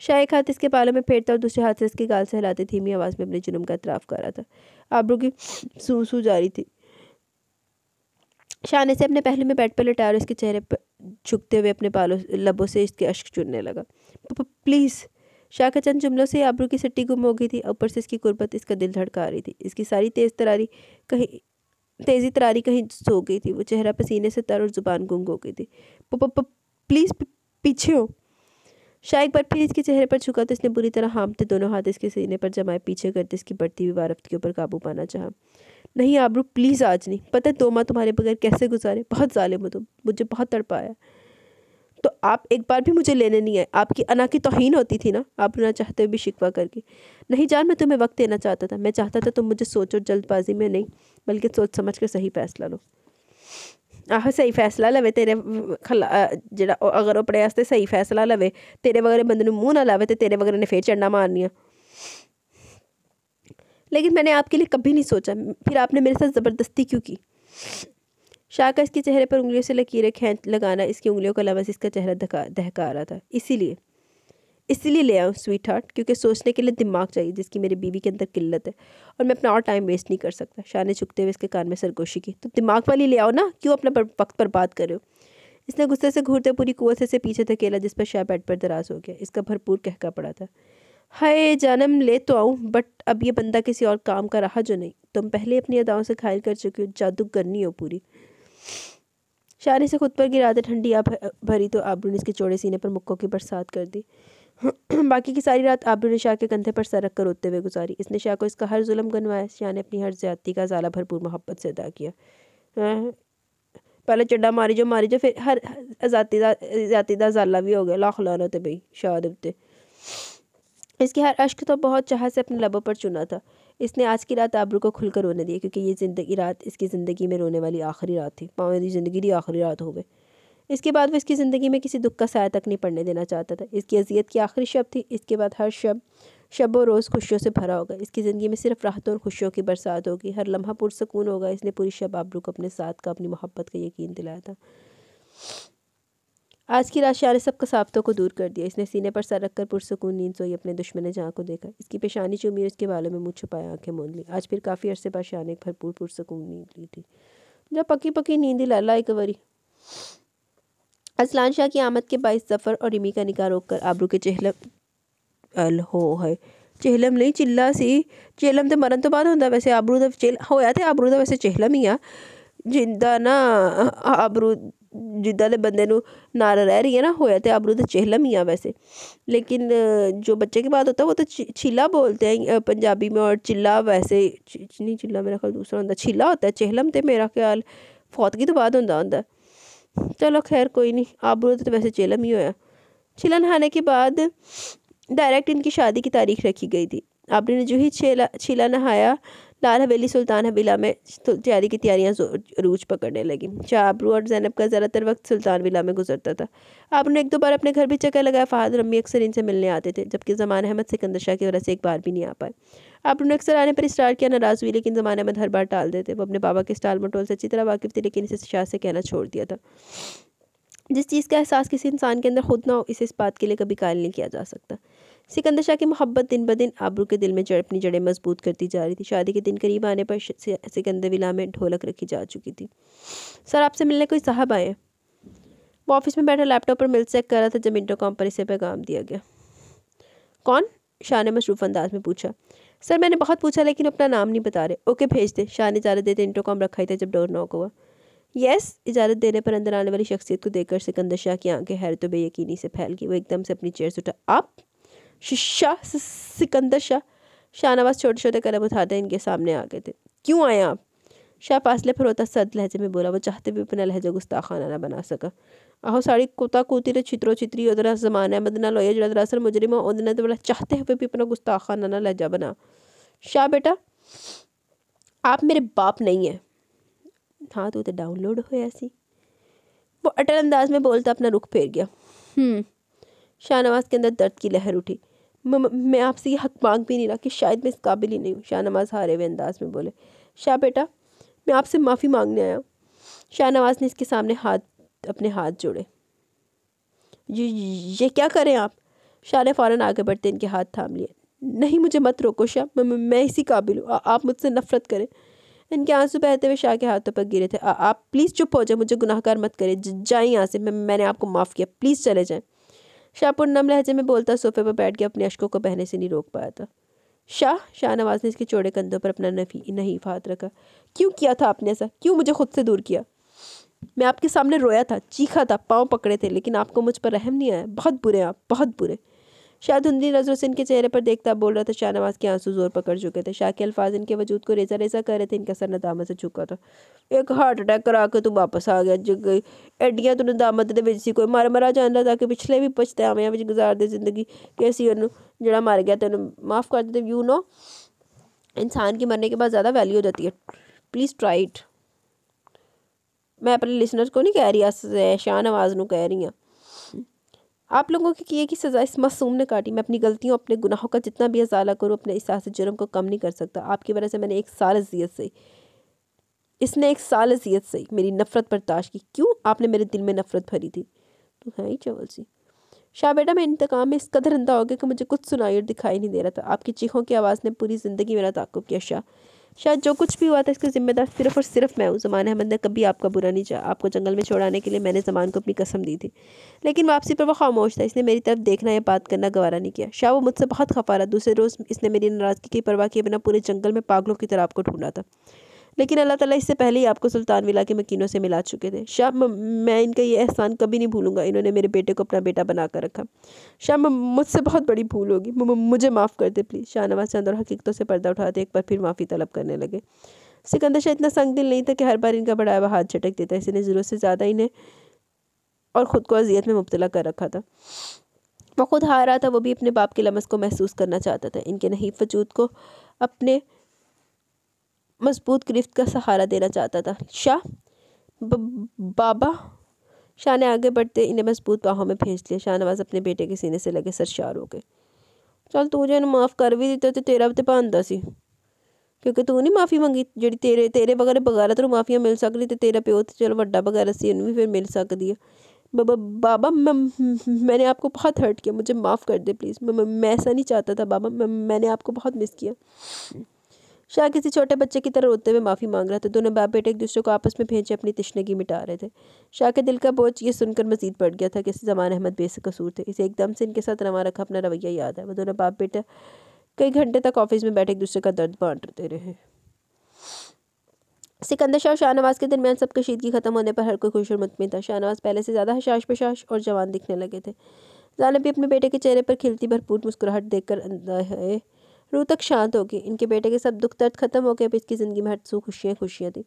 शाह एक हाथ इसके पालों में फेरता और दूसरे हाथ से इसके गाल से हिलाती धीमी आवाज़ में अपने जुनम का इतराफ़ कर रहा था आबरू की सू सू जारी थी शाह ने से अपने पहले में बेड पर लटाया और इसके चेहरे पर झुकते हुए अपने पालों लबों से इसके अश्क चुनने लगा प्लीज़ शाखा चंद जुमलों से आबरू की सट्टी गुम हो गई थी ऊपर से इसकी गुर्बत इसका दिल धड़का रही थी इसकी सारी तेज़ तरारी कहीं तेज़ी तरारी कहीं सो गई थी वो चेहरा पसीने से तर और ज़ुबान गुंग हो गई थी प्लीज़ पीछे हो शाह एक बार फिर इसके चेहरे पर झुका तो इसने बुरी तरह हामते दोनों हाथ इसके सीने पर जमाए पीछे करते इसकी बढ़ती हुई वारफ के ऊपर काबू पाना चाहा नहीं आबरू प्लीज़ आज नहीं पता है माँ तुम्हारे बगैर कैसे गुजारे बहुत ज़ालिम हो तुम मुझे बहुत तड़पाया तो आप एक बार भी मुझे लेने नहीं आए आपकी अना की तोहन होती थी ना आप ना चाहते हुए भी शिकवा करके नहीं जान मैं तुम्हें वक्त देना चाहता था मैं चाहता था तुम मुझे सोचो जल्दबाजी में नहीं बल्कि सोच समझ कर सही फैसला लो आह सही फैसला लवे तेरे खला जरा अगर अपने सही फैसला लवे तेरे ਤੇਰੇ बंद मूँह ना लवे तो तेरे ਤੇ ने फिर चंडा मारनिया लेकिन मैंने आपके लिए कभी नहीं सोचा फिर आपने मेरे साथ ज़बरदस्ती क्यों की शाह का इसके चेहरे पर उंगलियों से लकीरें खेच लगाना इसकी उंगलियों का से इसका चेहरा दहका रहा था इसीलिए इसीलिए ले आऊँ स्वीट हार्ट क्योंकि सोचने के लिए दिमाग चाहिए जिसकी मेरी बीवी के अंदर किल्लत है और मैं अपना और टाइम वेस्ट नहीं कर सकता शाह ने चुकते हुए इसके कान में सरगोशी की तो दिमाग वाली ले आओ ना क्यों अपना वक्त पर कर रहे हो इसने गुस्से से घूरते पूरी कुएं से पीछे धकेला जिस पर शाह बेड पर दराज हो गया इसका भरपूर कहका पड़ा था हाय जानम ले तो आऊँ बट अब ये बंदा किसी और काम का रहा जो नहीं तुम पहले अपनी अदाओं से घायल कर चुकी हो जादू करनी हो पूरी शारी से खुद पर दे ठंडी आप भरी तो आबरू ने इसके चौड़े सीने पर मुक्कों की बरसात कर दी [clears throat] बाकी की सारी रात आबरू ने शाह के कंधे पर सरक कर रोते हुए गुजारी इसने शाह को इसका हर जुल्म गनवाया शाह ने अपनी हर ज्यादती का जाला भरपूर मोहब्बत से अदा किया पहले चड्डा मारी जो मारी जो फिर हर जातीदा जातीदा जाला भी हो गया लाख थे भाई शाह इसके हर अश्क तो बहुत चाह से अपने लबों पर चुना था इसने आज की रात आबरू को खुलकर रोने दिया क्योंकि ये ज़िंदगी रात इसकी ज़िंदगी में रोने वाली आखिरी रात थी पाँव मेरी ज़िंदगी की आखिरी रात हो गई इसके बाद वो इसकी ज़िंदगी में किसी दुख का साया तक नहीं पड़ने देना चाहता था इसकी अजियत की आखिरी शब थी इसके बाद हर शब शब और रोज़ खुशियों से भरा होगा इसकी ज़िंदगी में सिर्फ राहतों और खुशियों की बरसात होगी हर लम्हा पुरसकून होगा इसने पूरी शब आबरू को अपने साथ का अपनी मोहब्बत का यकीन दिलाया था आज की राशि आने सब कसावतों को दूर कर दिया इसने सीने पर सर रखकर पुरसकून नींद सोई अपने दुश्मन ने जहाँ को देखा इसकी पेशानी चुमी और इसके बालों में मुँह छुपाया आंखें मोन ली आज फिर काफ़ी अरसे पर शाह ने एक भरपूर पुरसकून नींद ली थी जब पकी पकी नींद ही लाला एक बारी असलान शाह की आमद के बाईस सफ़र और इमी का निकाह रोक कर आबरू के चेहलम अल हो है ਚਹਿਲਮ नहीं चिल्ला सी ਚਹਿਲਮ तो ਮਰਨ तो बाद होता वैसे आबरू तो चेल होया ਤੇ आबरू तो वैसे ਚਹਿਲਮ ही आ जिंदा ना आबरू जिदा के बंद नार रह रही है ना होया तो आबरू तो चेहला मिया वैसे लेकिन जो बच्चे के बाद होता है वो तो छीला बोलते हैं पंजाबी में और चिल्ला वैसे नहीं चिल्ला मेरा ख्याल दूसरा होता छीला होता है चेहलम तो मेरा ख्याल फौतगी तो बाद होता होता चलो खैर कोई नहीं आबरू तो वैसे चेहलम ही होया छिला नहाने के बाद डायरेक्ट इनकी शादी की तारीख रखी गई थी आबरू ने जो ही छेला छीला नहाया लाल हवेली सुल्तान हवेला में तैयारी की तैयारियां रूज पकड़ने लगी शाहबरू और जैनब का ज़्यादातर वक्त सुल्तान विला में गुजरता था आपने एक दो बार अपने घर भी चक्कर लगाया फाद रम्मी अक्सर इनसे मिलने आते थे जबकि जमान अहमद सिकंदर शाह की वजह से एक बार भी नहीं आ पाए आपने अक्सर आने पर इस्टार किया नाराज़ हुई लेकिन जमान अहमद हर बार टाल देते वो अपने बाबा के स्टाल मटोल से अच्छी तरह वाकिफ थे लेकिन इसे शाह से कहना छोड़ दिया था जिस चीज़ का एहसास किसी इंसान के अंदर खुद ना हो इसे इस बात के लिए कभी कायल नहीं किया जा सकता सिकंदर शाह की मोहब्बत दिन ब दिन आबरू के दिल में जड़ अपनी जड़ें मजबूत करती जा रही थी शादी के दिन करीब आने पर सिकंदर विला में ढोलक रखी जा चुकी थी सर आपसे मिलने कोई साहब आए वो ऑफिस में बैठा लैपटॉप पर मिल चेक कर रहा था जब इंटरकॉम पर इसे पैगाम दिया गया कौन शाह ने मशरूफ अंदाज में पूछा सर मैंने बहुत पूछा लेकिन अपना नाम नहीं बता रहे ओके भेज दे शाह ने इजाज़त देते कॉम रखा ही था जब डोर नॉक हुआ यस इजाज़त देने पर अंदर आने वाली शख्सियत को देखकर सिकंदर शाह की आंखें हैर तो बेयकीनी से फैल गई वो एकदम से अपनी चेयर से उठा आप शाह सिकंदर शाह शाहनवाज छोटे छोटे कदम उठाते इनके सामने आ गए थे क्यों आए आप शाह फासले पर होता सद लहजे में बोला वो चाहते भी अपना लहजा गुस्ताखाना ना बना सका आहो साड़ी कोता कुती रे तो छित्रो छित्री उधर जमाना बदना लोया जड़ा दरअसल मुजरिम उदना तो बोला चाहते हुए भी अपना गुस्ताखाना ना लहजा बना शाह बेटा आप मेरे बाप नहीं हैं हाँ तो डाउनलोड होया सी वो अटल अंदाज में बोलता अपना रुख फेर गया हम्म। शाहनवाज के अंदर दर्द की लहर उठी मैं आपसे ये हक मांग भी नहीं रहा कि शायद मैं इस काबिल ही नहीं हूँ शाहनवाज हारे हुए अंदाज में बोले शाह बेटा मैं आपसे माफ़ी मांगने आया हूँ शाहनवाज ने इसके सामने हाथ अपने हाथ जोड़े ये ये क्या करें आप शाह ने फ़ौरन आगे बढ़ते इनके हाथ थाम लिए नहीं मुझे मत रोको शाह मैं इसी काबिल हूँ आप मुझसे नफरत करें इनके आंसू बहते हुए शाह के हाथों पर गिरे थे आ, आप प्लीज़ चुप हो जाए मुझे गुनाहकार मत करें जाएं यहाँ से मैं, मैंने आपको माफ़ किया प्लीज़ चले जाएं शाहपुर नम लहजे में बोलता सोफे पर बैठ गया अपने अशकों को बहने से नहीं रोक पाया था शाह शाहनवाज ने इसके चौड़े कंधों पर अपना नफी नहीं फात रखा क्यों किया था आपने ऐसा क्यों मुझे खुद से दूर किया मैं आपके सामने रोया था चीखा था पाँव पकड़े थे लेकिन आपको मुझ पर रहम नहीं आया बहुत बुरे आप बहुत बुरे शाह धुंधली नजरों से इनके चेहरे पर देखता बोल रहा था शाहनवाज के आंसू जोर पकड़ चुके थे शाह के अल्फाज इनके वजूद को रेजा रेजा कर रहे थे इनका सर नदामत से झुका था एक हार्ट अटैक करा के तू वापस आ गया जग गई एडियाँ तू नदामत कोई मर मरा ਕੋਈ ਮਰ ਮਰਾ ਜਾਂਦਾ ਤਾਂ ਕਿ ਪਿਛਲੇ ਵੀ बच्चे गुजार दे जिंदगी ਕਿ ਅਸੀਂ ਉਹਨੂੰ ਜਿਹੜਾ ਮਰ ਗਿਆ ਤੈਨੂੰ ਮਾਫ ਕਰ ਦਿੰਦੇ ਯੂ इंसान की मरने के बाद ज़्यादा वैल्यू हो जाती है प्लीज़ ट्राई इट मैं अपने लिसनर को नहीं कह रही शाहनवाज नू कह रही हाँ आप लोगों के किए की सज़ा इस मासूम ने काटी मैं अपनी गलतियों अपने गुनाहों का जितना भी अजाला करूँ अपने इस जुर्म को कम नहीं कर सकता आपकी वजह से मैंने एक साल अजियत से इसने एक साल अजियत से मेरी नफ़रत बर्दाश्त की क्यों आपने मेरे दिल में नफ़रत भरी थी तो है ही चवल जी शाह बेटा मैं इंतकाम में इस कदर अंदा हो गया कि मुझे कुछ सुनाई और दिखाई नहीं दे रहा था आपकी चीखों की आवाज़ ने पूरी ज़िंदगी मेरा ताकुब किया शाह शायद जो कुछ भी हुआ था इसका जिम्मेदार सिर्फ और सिर्फ मैं हूँ जमान अहमद ने कभी आपका बुरा नहीं चाहा आपको जंगल में छोड़ाने के लिए मैंने जमान को अपनी कसम दी थी लेकिन वापसी पर वो खामोश था इसने मेरी तरफ देखना या बात करना गवारा नहीं किया शाह वो मुझसे बहुत खफा रहा दूसरे रोज़ इसने मेरी नाराज़गी की परवाह किए बिना पूरे जंगल में पागलों की तरह आपको ढूंढा था लेकिन अल्लाह ताला इससे पहले ही आपको सुल्तान विला के मकीनों से मिला चुके थे शाह मैं इनका ये एहसान कभी नहीं भूलूंगा इन्होंने मेरे बेटे को अपना बेटा बना कर रखा शाह मुझसे बहुत बड़ी भूल होगी मुझे माफ़ कर दे प्लीज़ शाहनवाज चंद और हकीकतों से पर्दा उठाते एक बार फिर माफ़ी तलब करने लगे सिकंदर शाह इतना संग दिल नहीं था कि हर बार इनका बड़ा हुआ हाथ झटक देता ने ज़रूरत से ज़्यादा इन्हें और ख़ुद को अजियत में मुबतला कर रखा था वो खुद हार रहा था वो भी अपने बाप के लमस को महसूस करना चाहता था इनके नहीफ वजूद को अपने मजबूत गिरफ्त का सहारा देना चाहता था शाह बाबा शाह ने आगे बढ़ते इन्हें मजबूत बाहों में भेज दिया शाहनवाज अपने बेटे के सीने से लगे सरशार हो गए चल तू जो माफ़ कर भी दिता तो तेरा तो भानदा सी क्योंकि तू नहीं माफ़ी मंगी जी तेरे तेरे बगैर बगैर तो माफ़िया मिल सकती तो तेरा प्यो तो चल ਵੱਡਾ ਬਗੈਰ सी ਇਹਨੂੰ भी फिर मिल सकती है बाबा बाबा मैं मैंने आपको बहुत हर्ट किया मुझे माफ़ कर दे प्लीज़ मैं मैं ऐसा नहीं चाहता था बाबा मैं मैंने आपको बहुत मिस किया शाह किसी छोटे बच्चे की तरह रोते हुए माफ़ी मांग रहा था दोनों बाप बेटे एक दूसरे को आपस में भेजे अपनी तश्नगी मिटा रहे थे शाह के दिल का बोझ ये सुनकर मजीद बढ़ गया था कि जमान अहमद बेसकसूर थे इसे एकदम से इनके साथ रवा रखा अपना रवैया याद है वो दोनों बाप बेटे कई घंटे तक ऑफिस में बैठे एक दूसरे का दर्द बांटते रहे सिकंदर शाह और शाहनवाज के दरमियान सब कशीदगी खत्म होने पर हर कोई खुश और मुतमिन था शाहनवाज पहले से ज़्यादा हशाश पशाश और जवान दिखने लगे थे जानब भी अपने बेटे के चेहरे पर खिलती भरपूर मुस्कुराहट देखकर रूह तक शांत होगी इनके बेटे के सब दुख दर्द खत्म हो गए अब इसकी ज़िंदगी में हर सू खुशियाँ खुशियाँ थी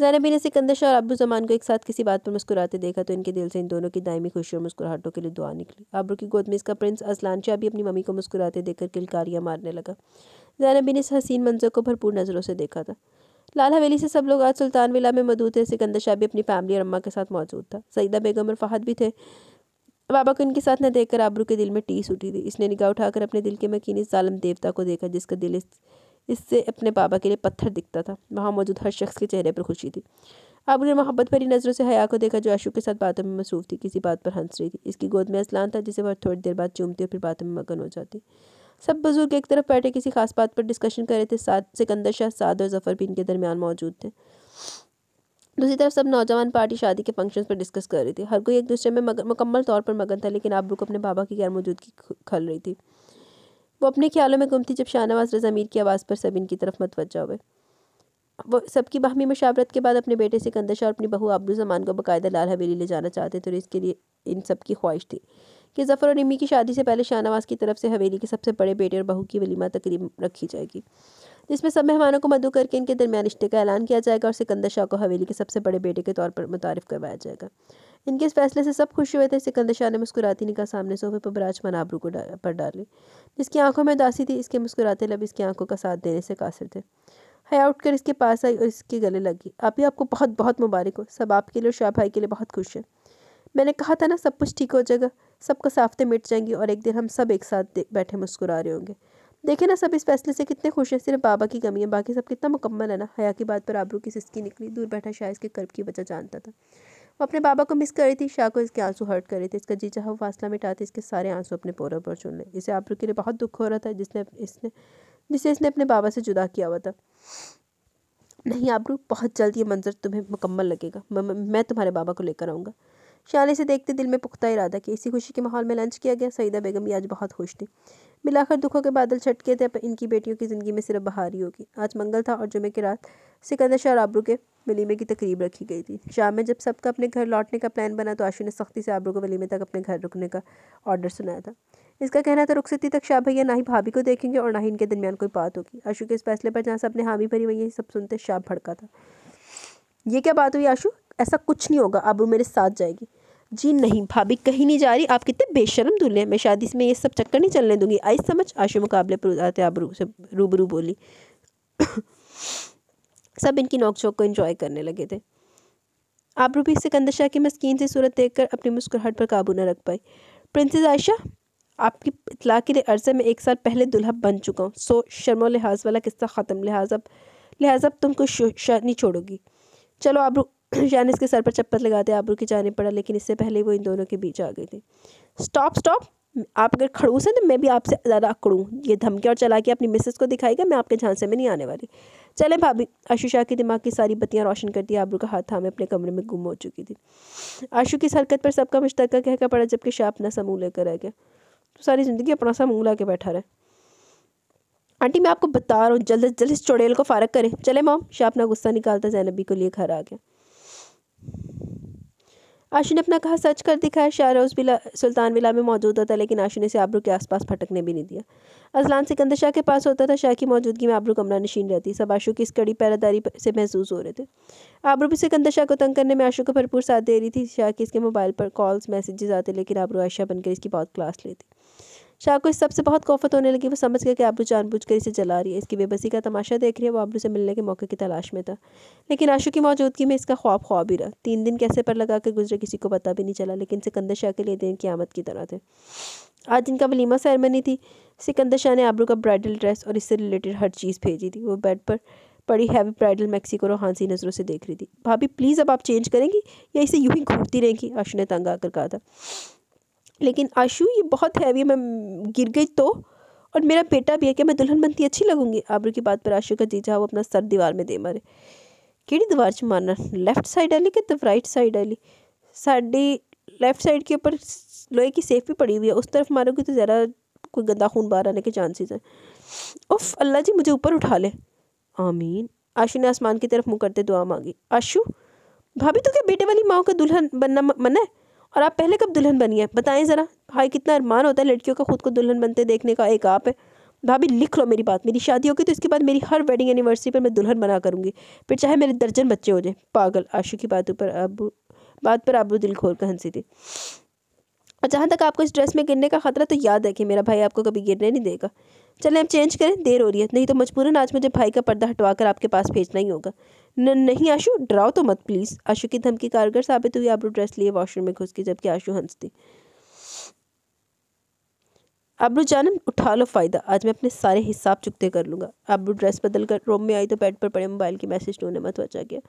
जैनबी ने सिकंदर शाह और अबू जमान को एक साथ किसी बात पर मुस्कुराते देखा तो इनके दिल से इन दोनों की दायमी खुशी और मुस्कुराहटों के लिए दुआ निकली आबरू की गोद में इसका प्रिंस असलान शाह भी अपनी मम्मी को मुस्कुराते देखकर किलकारियाँ मारने लगा जैनबी ने इस हसीन मंजर को भरपूर नज़रों से देखा था लाल हवेली से सब लोग आज सुल्तान विला में मौजूद थे सिकंदर शाह भी अपनी फैमिली और अम्मा के साथ मौजूद था सईदा बेगम और फहद भी थे बाबा को इनके साथ न देखकर आबरू के दिल में टीस उठी थी इसने निगाह उठाकर अपने दिल के मकीनी सालम देवता को देखा जिसका दिल इस इससे अपने बाबा के लिए पत्थर दिखता था वहाँ मौजूद हर शख्स के चेहरे पर खुशी थी आबरू ने मोहब्बत भरी नज़रों से हया को देखा जो आशू के साथ बातों में मसरूफ थी किसी बात पर हंस रही थी इसकी गोद में असलान था जिसे वह थोड़ी देर बाद चूमती और फिर बातों में मगन हो जाती सब बुजुर्ग एक तरफ बैठे किसी खास बात पर डिस्कशन कर रहे थे साथ सिकंदर शाह साद और जफर भी इनके दरमियान मौजूद थे दूसरी तरफ सब नौजवान पार्टी शादी के फंक्शन पर डिस्कस कर रही थी हर कोई एक दूसरे में मुकम्मल तौर पर मगन था लेकिन आबरू को अपने बाबा की गैर मौजूदगी खल रही थी वो अपने ख्यालों में गुम थी जब शाहनवाज रजा अमीर की आवाज़ पर सब इनकी तरफ मतवजा हुए वो सबकी बाहमी मशावरत के बाद अपने बेटे से कंदश और अपनी बहू आबरू जमान को बाकायदा लाल हवेली ले जाना चाहते थे और इसके लिए इन सब की ख्वाहिश थी कि जफ़र और इमी की शादी से पहले शाहनवाज की तरफ से हवेली के सबसे बड़े बेटे और बहू की वलीमा तकरीब रखी जाएगी जिसमें सब मेहमानों को मधु करके इनके दरमियान रिश्ते का ऐलान किया जाएगा और सिकंदर शाह को हवेली के सबसे बड़े बेटे के तौर पर मुतारफ़ करवाया जाएगा इनके इस फैसले से सब खुश हुए थे सिकंदर शाह ने मुस्कुराती निकाह सामने सोफे पर बराजमान आबरू को डाल, पर डाली जिसकी आंखों में उदासी थी इसके मुस्कुराते लब इसकी आंखों का साथ देने से कासिर थे हया उठकर इसके पास आई और इसके गले लगी आप ही आपको बहुत बहुत मुबारक हो सब आपके लिए और शाह भाई के लिए बहुत खुश हैं मैंने कहा था ना सब कुछ ठीक हो जाएगा सब कसावतें मिट जाएंगी और एक दिन हम सब एक साथ बैठे मुस्कुरा रहे होंगे देखिए ना सब इस फैसले से कितने खुश हैं सिर्फ बाबा की कमी है बाकी सब कितना मुकम्मल है ना हया की बात पर आबरू की सिस्की निकली दूर बैठा शाह इसके कर्ब की वजह जानता था वो अपने बाबा को मिस कर रही थी शाह को इसके आंसू हर्ट कर रहे थे इसका जी चाह फासला मिटाते इसके सारे आंसू अपने पोरों पर चुन ले इसे आबरू के लिए बहुत दुख हो रहा था जिसने इसने जिसे इसने अपने बाबा से जुदा किया हुआ था नहीं आबरू बहुत जल्द ये मंजर तुम्हें मुकम्मल लगेगा मैं तुम्हारे बाबा को लेकर आऊँगा शान से देखते दिल में पुख्ता इरादा किया इसी खुशी के माहौल में लंच किया गया सईदा बेगम भी आज बहुत खुश थी मिलाकर दुखों के बादल छटके थे इनकी बेटियों की ज़िंदगी में सिर्फ बहारी होगी आज मंगल था और जुमे की रात सिकंदर शाह आबरू के वलीमे की तकरीब रखी गई थी शाम में जब सबका अपने घर लौटने का प्लान बना तो आशू ने सख्ती से आबरू को वलीमे तक अपने घर रुकने का ऑर्डर सुनाया था इसका कहना था रुखसती तक शाह भैया ना ही भाभी को देखेंगे और ना ही इनके दरमियान कोई बात होगी आशू के इस फैसले पर जहाँ सब ने हामी भरी वहीं सब सुनते शाह भड़का था ये क्या बात हुई आशू ऐसा कुछ नहीं होगा आबरू मेरे साथ जाएगी जी नहीं भाभी कहीं नहीं जा रही आप कितने बेशरम दूल्हे हैं मैं शादी में ये सब चक्कर नहीं चलने दूंगी आई समझ आशु मुकाबले पर आते आबरू से रूबरू बोली [coughs] सब इनकी नोकझोंक को इन्जॉय करने लगे थे आबरू भी सिकंदर शाह की मस्किन से सूरत कर अपनी मुस्कुराहट पर काबू न रख पाई प्रिंसेस आयशा आपकी इतला के अर्जे में एक साल पहले दुल्हा बन चुका हूँ सो शर्मा लिहाज वाला किस्सा ख़त्म लिहाज लिहाजा तुम कुछ नहीं छोड़ोगी चलो आबरू शान [clears throat] इसके सर पर चप्पल लगाते आबरू के जाने पड़ा लेकिन इससे पहले वो इन दोनों के बीच आ गई थी स्टॉप स्टॉप आप अगर खड़ूस हैं तो मैं भी आपसे ज़्यादा अकड़ूँ ये धमकी और चला के अपनी मिसेस को दिखाएगा मैं आपके झांसे में नहीं आने वाली चले भाभी आशू शाह के दिमाग की सारी बत्तियां रोशन कर दी आबरू का हाथ मैं अपने कमरे में गुम हो चुकी थी आशू की इस हरकत पर सबका मुश्तक कहकर पड़ा जबकि शाह अपना समूह लेकर रह गया तो सारी ज़िंदगी अपना सा मुँह ला के बैठा रहे आंटी मैं आपको बता रहा हूँ जल्द जल्द इस चौड़ेल को फारग करें चले मोम शाह अपना गुस्सा निकालता जैनबी को लिए घर आ गया आशु ने अपना कहा सच कर दिखाया शायरा उस बिला सुल्तान विला में मौजूद होता लेकिन आशु ने इसे आबरू के आसपास फटकने भी नहीं दिया अजलान सिकंदर शाह के पास होता था शाह की मौजूदगी में आबरू कमरा नशीन रहती सब आशु की इस कड़ी पैरादारी से महसूस हो रहे थे आबरू भी सिकंदर शाह को तंग करने में आशू को भरपूर साथ दे रही थी शाह की इसके मोबाइल पर कॉल्स मैसेजेस आते लेकिन आबरू आयशा बनकर इसकी बहुत क्लास लेती शाह को इस सबसे बहुत कौफत होने लगी वो समझ गया कि जानबूझ कर इसे जला रही है इसकी बेबसी का तमाशा देख रही है वो आबरू से मिलने के मौके की तलाश में था लेकिन आशू की मौजूदगी में इसका ख्वाब ख्वाब ही रहा तीन दिन कैसे पर लगा कर गुजरे किसी को पता भी नहीं चला लेकिन सिकंदर शाह के लिए दिन की आमद की तरह थे आज इनका वलीमा सेरेमनी थी सिकंदर शाह ने आबरू का ब्राइडल ड्रेस और इससे रिलेटेड हर चीज़ भेजी थी वो बेड पर पड़ी हैवी ब्राइडल मैक्सी को रोहानसी नज़रों से देख रही थी भाभी प्लीज़ अब आप चेंज करेंगी या इसे यूं ही घूमती रहेंगी आशू ने तंग आकर कहा था लेकिन आशू ये बहुत हैवी मैं गिर गई तो और मेरा बेटा भी है कि मैं दुल्हन बनती अच्छी लगूंगी आबरू की बात पर आशू का जीजा वो अपना सर दीवार में दे मारे कि दीवार च मारना लेफ्ट साइड आली कि राइट साइड आली साड़ी लेफ्ट साइड के ऊपर लोहे की सेफ भी पड़ी हुई है उस तरफ मारोगी तो ज़रा कोई गंदा खून बाहर आने के चांसेस हैं उफ अल्लाह जी मुझे ऊपर उठा ले आमीन आशू ने आसमान की तरफ मुँह करते दुआ मांगी आशू भाभी तो क्या बेटे वाली माओ का दुल्हन बनना मना है और आप पहले कब दुल्हन बनी है बताएं ज़रा भाई कितना अरमान होता है लड़कियों का खुद को दुल्हन बनते देखने का एक आप है भाभी लिख लो मेरी बात मेरी शादी होगी तो इसके बाद मेरी हर वेडिंग एनिवर्सरी पर मैं दुल्हन बना करूँगी फिर चाहे मेरे दर्जन बच्चे हो जाए पागल आशू की बातों पर अब बात पर आबू दिल खोल कर हंसी थी और जहाँ तक आपको इस ड्रेस में गिरने का खतरा तो याद कि मेरा भाई आपको कभी गिरने नहीं देगा चलें अब चेंज करें देर हो रही है नहीं तो मजबूरन आज मुझे भाई का पर्दा हटवा कर आपके पास भेजना ही होगा नहीं आशु डराओ तो मत प्लीज़ आशु की धमकी कारगर साबित हुई आबरू ड्रेस लिए वॉशरूम में घुस के जबकि आशु हंसती आबरू जानम उठा लो फ़ायदा आज मैं अपने सारे हिसाब चुकते कर लूँगा आबरू ड्रेस बदल कर रूम में आई तो बेड पर पड़े मोबाइल की मैसेज टोने मत बचा गया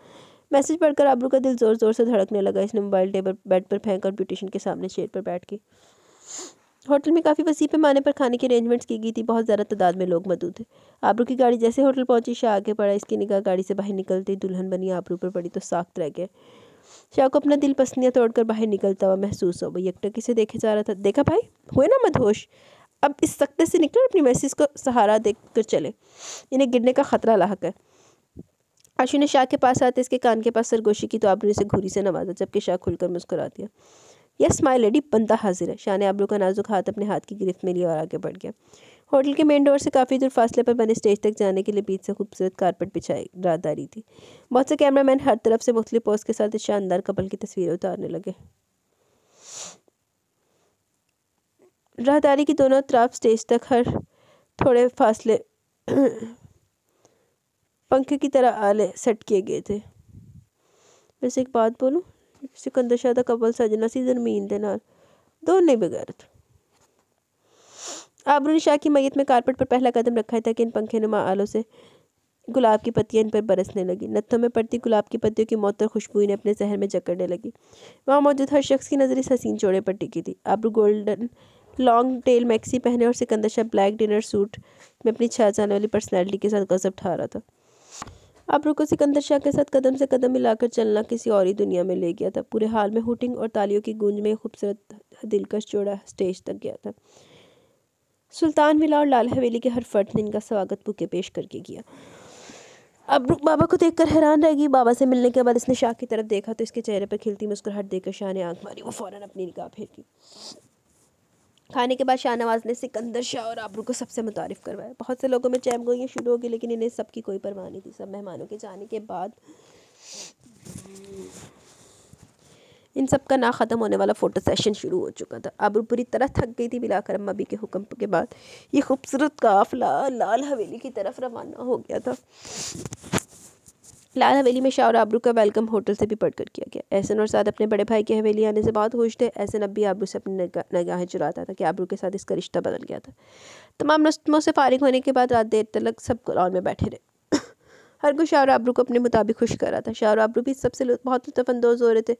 मैसेज पढ़कर आबरू का दिल ज़ोर ज़ोर से धड़कने लगा इसने मोबाइल टेबल बेड पर फेंक और ब्यूटिशन के सामने चेयर पर बैठ के होटल में काफ़ी वसी पैमाने पर खाने की अरेंजमेंट्स की गई थी बहुत ज़्यादा तादाद में लोग मौजूद थे आबरू की गाड़ी जैसे होटल पहुंची शाह आगे पड़ा इसकी निगाह गाड़ी से बाहर निकलती दुल्हन बनी आबरू पर पड़ी तो साख्त रह गया शाह को अपना दिल पसलियाँ तोड़कर बाहर निकलता हुआ महसूस हो भाई एकटक किसे देखे जा रहा था देखा भाई हुए ना मधोश अब इस सख्ते से निकल अपनी मैसेज को सहारा देख कर चले इन्हें गिरने का खतरा लाक है आशु ने शाह के पास आते इसके कान के पास सरगोशी की तो आबरू ने इसे घूरी से नवाजा जबकि शाह खुलकर मुस्कुरा दिया यस माई लेडी बंदा हाजिर है शाह ने आबरू का नाजुक हाथ अपने हाथ की गिरफ्त में लिया और आगे बढ़ गया होटल के मेन डोर से काफ़ी दूर फासले पर बने स्टेज तक जाने के लिए बीच से खूबसूरत कारपेट बिछाई राहदारी थी बहुत से कैमरामैन हर तरफ से मुख्तलि पोस्ट के साथ इस शानदार कपल की तस्वीरें उतारने लगे राहदारी की दोनों तरफ स्टेज तक हर थोड़े फासले पंखे की तरह आले सेट किए गए थे वैसे एक बात बोलूँ ਸਿਕੰਦਰ ਸ਼ਾਹ ਦਾ ਕਬਲ ਸਜਣਾ ਸੀ ਜ਼ਮੀਨ ਦੇ ਨਾਲ दोनों बगैर आबरू शाह की मैत में कारपेट पर पहला कदम रखा था कि इन पंखे नुमा आलों से गुलाब की पत्तियां इन पर बरसने लगी नत्थों में पड़ती गुलाब की पत्तियों की मौतर खुशबू इन्हें अपने जहर में जकड़ने लगी वहाँ मौजूद हर शख्स की नज़र इस हसीन जोड़े पर टिकी थी आबरू गोल्डन लॉन्ग टेल मैक्सी पहने और Sikandar Shah black dinner suit में अपनी छा जाने वाली पर्सनैलिटी के साथ गजब ठहरा था अब रुको सिकंदर शाह के साथ कदम से कदम मिलाकर चलना किसी और ही दुनिया में ले गया था पूरे हाल में हुटिंग और तालियों की गूंज में खूबसूरत दिलकश जोड़ा स्टेज तक गया था सुल्तान मिला और लाल हवेली के हर फर्ट ने इनका स्वागत बुके पेश करके किया अब बाबा को देखकर हैरान रह गई बाबा से मिलने के बाद इसने शाह की तरफ देखा तो इसके चेहरे पर खिलती मुस्कुराहट देखकर शाह ने आंख मारी वो फ़ौरन अपनी निगाह फेंकी खाने के बाद शाहनवाज ने सिकंदर शाह और आबरू को सबसे मुतारफ़ करवाया बहुत से लोगों में चैम गोइयाँ शुरू हो गई लेकिन इन्हें सबकी कोई परवाह नहीं थी सब मेहमानों के जाने के बाद इन सब का ना ख़त्म होने वाला फ़ोटो सेशन शुरू हो चुका था आबरू पूरी तरह थक गई थी बिलाकर अम्मा के हुक्म के बाद ये खूबसूरत काफला लाल हवेली की तरफ रवाना हो गया था लाल हवेली में शाह और आबरू का वेलकम होटल से भी पढ़कर किया गया एहसन और साथ अपने बड़े भाई की हवेली आने से बहुत खुश थे एहसन अब भी आबरू से अपनी नगाहें चुराता था कि आबरू के साथ इसका रिश्ता बदल गया था तमाम रस्मों से फारिग होने के बाद रात देर तक सब लॉन में बैठे रहे [coughs] हर कोई शाह और आबरू को अपने मुताबिक खुश कर रहा था शाह और आबरू भी सबसे बहुत लुत्फानंदोज़ हो रहे थे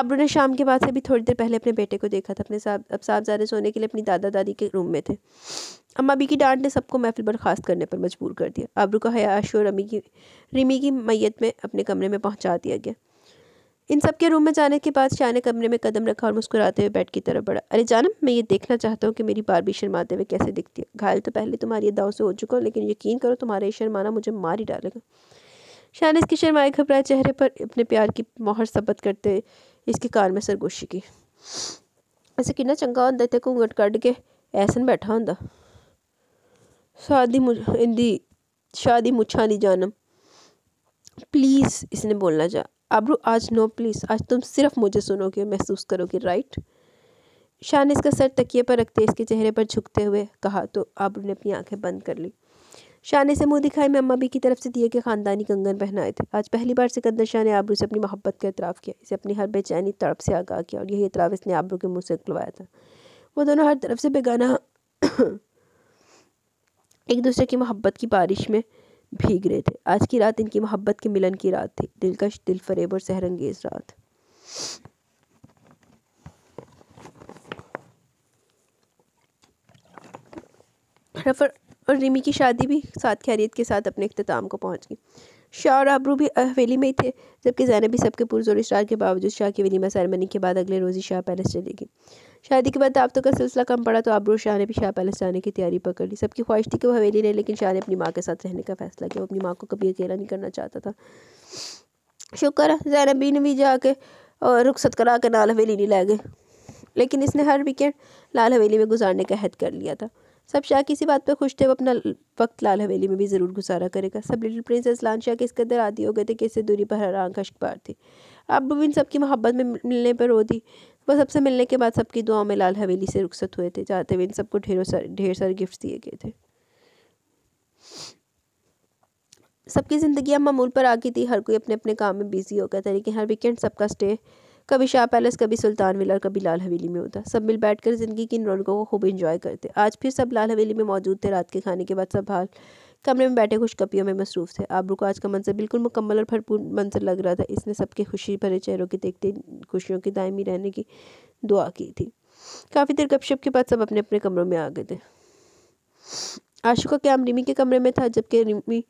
आबरू ने शाम के बाद से भी थोड़ी देर पहले अपने बेटे को देखा था अपने साहब अब साहबजादे सोने के लिए अपनी दादा दादी के रूम में थे अम्मा बी की डांट ने सबको महफिल बर्खास्त करने पर मजबूर कर दिया आबरू का हयाश और अमी की रिमी की मैयत में अपने कमरे में पहुंचा दिया गया इन सबके रूम में जाने के बाद शाह ने कमरे में कदम रखा और मुस्कुराते हुए बेड की तरफ बढ़ा अरे जानम मैं ये देखना चाहता हूँ कि मेरी बारबी शर्माते हुए कैसे दिखती है घायल तो पहले तुम्हारी दाव से हो चुका हूँ लेकिन यकीन करो तुम्हारा ये शर्माना मुझे मार ही डालेगा शाह ने इसकी शर्माए घबराए चेहरे पर अपने प्यार की मोहर सबत करते इसके कार में सरगोशी की ऐसे किन्ना चंगा होंगे ते घूंघट कट के ऐसन बैठा होंगे शादी इंदी शादी मुछा दी जानम प्लीज़ इसने बोलना चाह आबरू आज नो प्लीज़ आज तुम सिर्फ मुझे सुनोगे महसूस करोगे राइट शाह ने इसका सर तकिए पर रखते इसके चेहरे पर झुकते हुए कहा तो आबरू ने अपनी आंखें बंद कर ली शाह ने इसे मुँह दिखाई में अम्मा भी की तरफ से दिए के खानदानी कंगन पहनाए थे आज पहली बार सिकंदर शाह ने आबरू से अपनी मोहब्बत का इतराफ़ किया इसे अपनी हर बेचैनी तड़प से आगाह किया और यही इतराफ़ इसने आबरू के मुँह से खुलवाया था वो दोनों हर तरफ से बेगाना एक दूसरे की मोहब्बत की बारिश में भीग रहे थे आज की रात इनकी मोहब्बत के मिलन की रात थी दिलकश दिल फरेब और सहरंगेज रात रफर और रिमी की शादी भी साथ खैरियत के साथ अपने अख्ताम को पहुंच गई शाह और आबरू भी हवेली में ही थे जबकि जैनब भी सबके पुरजोर इशार के बावजूद शाह की वलीमा सैरमनी के बाद अगले रोज़ ही शाह पैलेस चली गई शादी के बाद दावतों का सिलसिला कम पड़ा तो आबरू शाह ने भी शाह पैलेस जाने की तैयारी पकड़ ली सबकी ख्वाहिश थी कि वह हवेली रहे लेकिन शाह ने अपनी माँ के साथ रहने का फैसला किया वो अपनी माँ को कभी अकेला नहीं करना चाहता था शुक्र जैनबी ने भी जाके और रुख्सत करा के नाल हवेली नहीं ला गए लेकिन इसने हर वीकेंड लाल हवेली में गुजारने का अहद कर लिया था सब शाह किसी बात पर खुश थे वो अपना वक्त लाल हवेली में भी ज़रूर गुजारा करेगा सब लिटिल प्रिंसेस लाल शाह के इस कदर आदि हो गए थे कि इससे दूरी पर हरान का शिकार थी अब इन सबकी मोहब्बत में मिलने पर रो दी वह सबसे मिलने के बाद सबकी दुआओं में लाल हवेली से रुखसत हुए थे जाते हुए इन सबको ढेरों सारे ढेर सारे गिफ्ट दिए गए थे सबकी ज़िंदगी अब मामूल पर आ गई थी हर कोई अपने अपने काम में बिजी हो गया था लेकिन हर वीकेंड सबका स्टे कभी शाह पैलेस कभी सुल्तान विला कभी लाल हवेली में होता सब मिल बैठ कर ज़िंदगी की इन रौनकों को खूब इंजॉय करते आज फिर सब लाल हवेली में मौजूद थे रात के खाने के बाद सब हाल कमरे में बैठे खुश कपियों में मसरूफ थे आबरू को आज का मंजर बिल्कुल मुकम्मल और भरपूर मंजर लग रहा था इसने सबके खुशी भरे चेहरों की देखते खुशियों की दायमी रहने की दुआ की थी काफ़ी देर गपशप के बाद सब अपने अपने कमरों में आ गए थे आशु का क्या रिमी के कमरे में था जबकि रिमी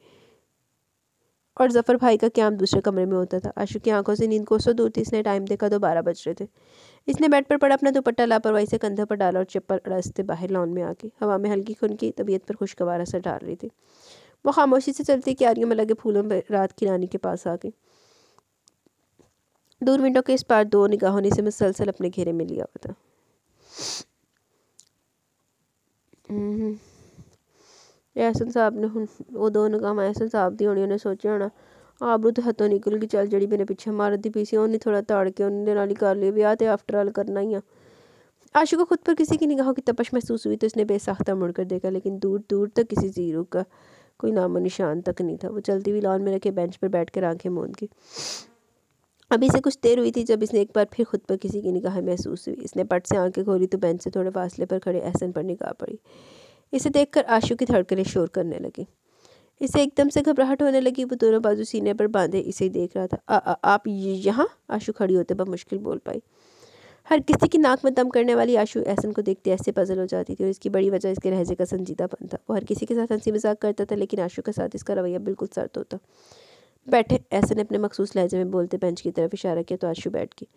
और जफ़र भाई का क्याम दूसरे कमरे में होता था आशू की आंखों से नींद कोसों दूर थी इसने टाइम देखा तो बारह बज रहे थे इसने बेड पर पड़ा अपना दुपट्टा लापरवाही से कंधे पर डाला और चप्पल रास्ते बाहर लॉन में आके हवा में हल्की खुनकी तबीयत पर खुशगवार असर डाल रही थी वो खामोशी से चलती क्यारियों में लगे फूलों पर रात की रानी के पास आ गई दूर विंडो के इस पार दो निगाहों ने से मुसलसल अपने घेरे में लिया हुआ था हम्म, हम्म। एहसन साहब ने वो दो नकामां ऐह्सन साहब दी होनी उन्हें सोचा होना आबरू तो हथों निकल गई चल जड़ी मेरे पिछे मार दी पी सी थोड़ा ताड़ के उन्हें नाल ही कर लिया ब्याह् ते आफ्टर आल करना ही आशु को खुद पर किसी की निगाहों की तपश महसूस हुई तो उसने बेसाख्ता मुड़कर देखा लेकिन दूर दूर तक किसी जीरो का कोई नामो निशान तक नहीं था वो चलती हुई लॉन में रखे बेंच पर बैठ कर आंखें मोद गई अभी से कुछ देर हुई थी जब इसने एक बार फिर खुद पर किसी की निगाह महसूस हुई इसने पट से आंखें खोली तो बेंच से थोड़े फासले पर खड़े एहसन पर निगाह पड़ी इसे देखकर आशू की धड़कनें शोर करने लगी इसे एकदम से घबराहट होने लगी वो दोनों बाजू सीने पर बांधे इसे ही देख रहा था आ, आ, आप यहाँ आशू खड़ी होते पर मुश्किल बोल पाई हर किसी की नाक में दम करने वाली आशू एहसन को देखते ऐसे पजल हो जाती थी और इसकी बड़ी वजह इसके लहजे का संजीदापन था वो हर किसी के साथ हंसी मजाक करता था लेकिन आशू के साथ इसका रवैया बिल्कुल सर्द होता बैठे ऐसन ने अपने मखसूस लहजे में बोलते बेंच की तरफ इशारा किया तो आशू बैठ गई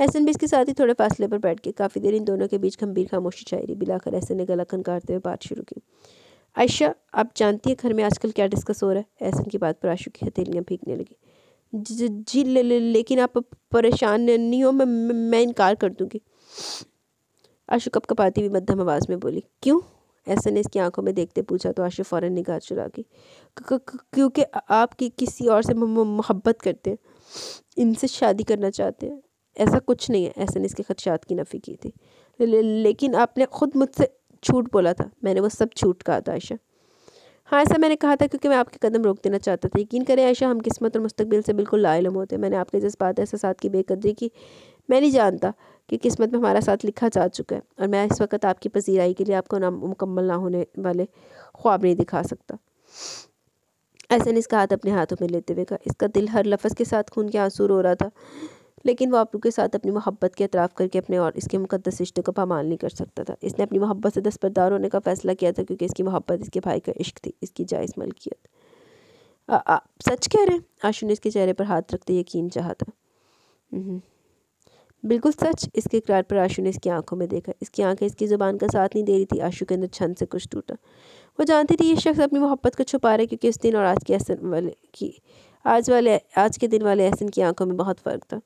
एहसन भी इसके साथ ही थोड़े फासले पर बैठ के काफ़ी देर इन दोनों के बीच गंभीर खामोशी छाई रही बिलाकर एहसन ने गला खनकारते हुए बात शुरू की आयशा आप जानती है घर में आजकल क्या डिस्कस हो रहा है एहसन की बात पर आशु की हथेलियाँ फेंकने लगी जी, ले, ले, लेकिन आप परेशान नहीं हो मैं मैं इनकार कर दूंगी आशु कप कपाती हुई मध्यम आवाज़ में बोली क्यों ऐसा ने इसकी आंखों में देखते पूछा तो आशु फ़ौरन निगाह चुरा गई क्योंकि आप कि, किसी और से मोहब्बत करते हैं इनसे शादी करना चाहते हैं ऐसा कुछ नहीं है ऐसे ने इसके खदशात की नफ़ी की थी ले, लेकिन आपने ख़ुद मुझसे झूठ बोला था मैंने वो सब झूठ कहा था आयशा हाँ ऐसा मैंने कहा था क्योंकि मैं आपके कदम रोक देना चाहता था यकीन करें आयशा हम किस्मत और मुस्तबिल से बिल्कुल लाइलम होते मैंने आपके जज्बात एहसास की बेकदरी की मैं नहीं जानता कि किस्मत में हमारा साथ लिखा जा चुका है और मैं इस वक्त आपकी पसीराई के लिए आपको नाम मुकम्मल ना होने वाले ख्वाब नहीं दिखा सकता ऐसे ने इसका हाथ अपने हाथों में लेते हुए कहा इसका दिल हर लफ्ज़ के साथ खून के आंसू रो रहा था लेकिन वो के साथ अपनी मोहब्बत के अतराफ़ करके अपने और इसके मुकदस रिश्ते को पामाल नहीं कर सकता था इसने अपनी मोहब्बत से दस्तरदार होने का फैसला किया था क्योंकि इसकी मोहब्बत इसके भाई का इश्क थी इसकी जायज़ मलकियत सच कह रहे हैं आशु ने इसके चेहरे पर हाथ रखते यकीन चाह था हम्म। बिल्कुल सच इसके करार पर आशु ने इसकी आंखों में देखा इसकी आंखें इसकी ज़ुबान का साथ नहीं दे रही थी आशु के अंदर छंद से कुछ टूटा वो जानती थी ये शख्स अपनी मोहब्बत को छुपा रहा है क्योंकि उस दिन और आज के ऐसा वाले की आज वाले आज के दिन वाले एहसन की आंखों में बहुत फ़र्क था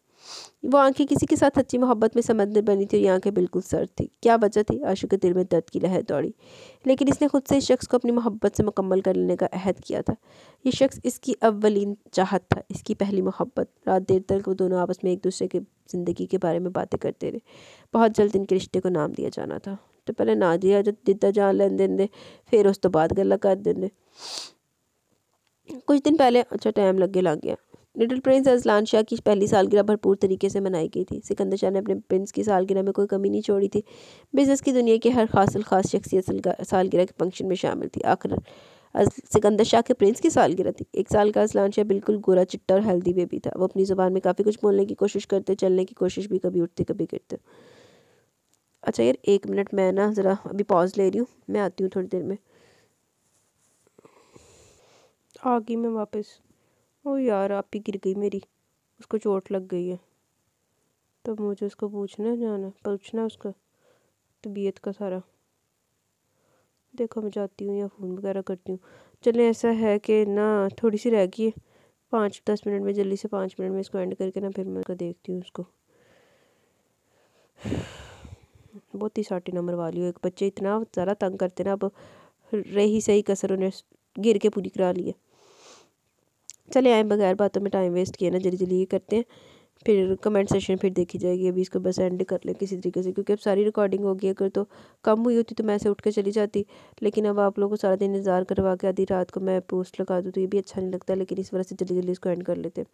वो आंखें किसी के साथ सच्ची मोहब्बत में समझने बनी थी और ये आंखें बिल्कुल सर थी क्या वजह थी आशू के दिल में दर्द की लहर दौड़ी लेकिन इसने खुद से इस शख्स को अपनी मोहब्बत से मुकम्मल कर लेने का अहद किया था ये शख्स इसकी अवलिन चाहत था इसकी पहली मोहब्बत रात देर तक वो दोनों आपस में एक दूसरे के ज़िंदगी के बारे में बातें करते रहे बहुत जल्द इनके रिश्ते को नाम दिया जाना था तो पहले ना दिया जिद्दा तो जान लैन देंगे फिर उस तो बाद गला कर देंगे कुछ दिन पहले अच्छा टाइम लगे लग गया लिटिल प्रिंस अजलान शाह की पहली सालगिरह भरपूर तरीके से मनाई गई थी सिकंदर शाह ने अपने प्रिंस की सालगिरह में कोई कमी नहीं छोड़ी थी बिजनेस की दुनिया के हर खास खास शख्सियत सालगिरह के फंक्शन में शामिल थी आखिर सिकंदर शाह के प्रिंस की सालगिरह थी एक साल का असलान शाह बिल्कुल गोरा चिट्टा और हेल्दी बेबी था वो अपनी ज़ुबान में काफ़ी कुछ बोलने की कोशिश करते चलने की कोशिश भी कभी उठते कभी गिरते अच्छा यार एक मिनट मैं ना ज़रा अभी पॉज ले रही हूँ मैं आती हूँ थोड़ी देर में आ गई मैं वापस ओ यार आप ही गिर गई मेरी उसको चोट लग गई है तो मुझे उसको पूछना जाना पूछना उसका तबीयत का सारा देखो मैं जाती हूँ या फ़ोन वगैरह करती हूँ चले ऐसा है कि ना थोड़ी सी रह गई है पाँच दस मिनट में जल्दी से पाँच मिनट में इसको एंड करके ना फिर मैं उसको देखती हूँ उसको बहुत ही साठी नंबर वाली हो एक बच्चे इतना ज़्यादा तंग करते ना अब रही सही कसर उन्हें गिर के पूरी करा ली है चले आए बगैर बातों में टाइम वेस्ट किए ना जल्दी जल्दी ये करते हैं फिर कमेंट सेशन फिर देखी जाएगी अभी इसको बस एंड कर लें किसी तरीके से क्योंकि अब सारी रिकॉर्डिंग होगी अगर तो कम हुई होती तो मैं ऐसे उठ के चली जाती लेकिन अब आप लोगों को सारा दिन इंतजार करवा के आधी रात को मैं पोस्ट लगा दूँ तो ये भी अच्छा नहीं लगता लेकिन इस वजह से जल्दी जल्दी इसको एंड कर लेते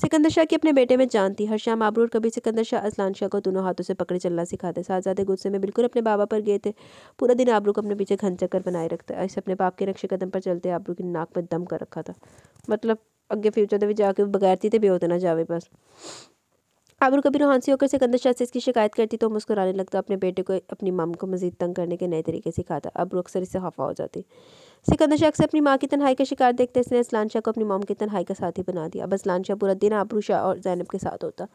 सिकंदर शाह की अपने बेटे में जान थी हर शाम आबरू और कभी सिकंदर शाह असलान शाह को दोनों हाथों से पकड़े चलना सिखाते साहजादे गुस्से में बिल्कुल अपने बाबा पर गए थे पूरा दिन आबरू को अपने पीछे घन चक्कर बनाए रखता ऐसे अपने बाप के रक्षे कदम पर चलते आबरू की नाक पर दम कर रखा था मतलब अगे फ्यूचर के ਵਿੱਚ ਜਾ तो ਬਗੈਰਤੀ ना ਬਿਓ बस आमिर कबीर हौंसी होकर सिकंदर शाह से इसकी शिकायत करती तो मुस्कुराने लगता अपने बेटे को अपनी माम को मजीद तंग करने के नए तरीके सिखाता अब अक्सर इससे हफ़ा हो जाती सिकंदर शाह से अपनी माँ की तनहाई का शिकार देखते इसने असलान शाह को अपनी माम की तनहाई का साथी बना दिया अब असलान शाह पूरा दिन आबरू शाह और जैनब के साथ होता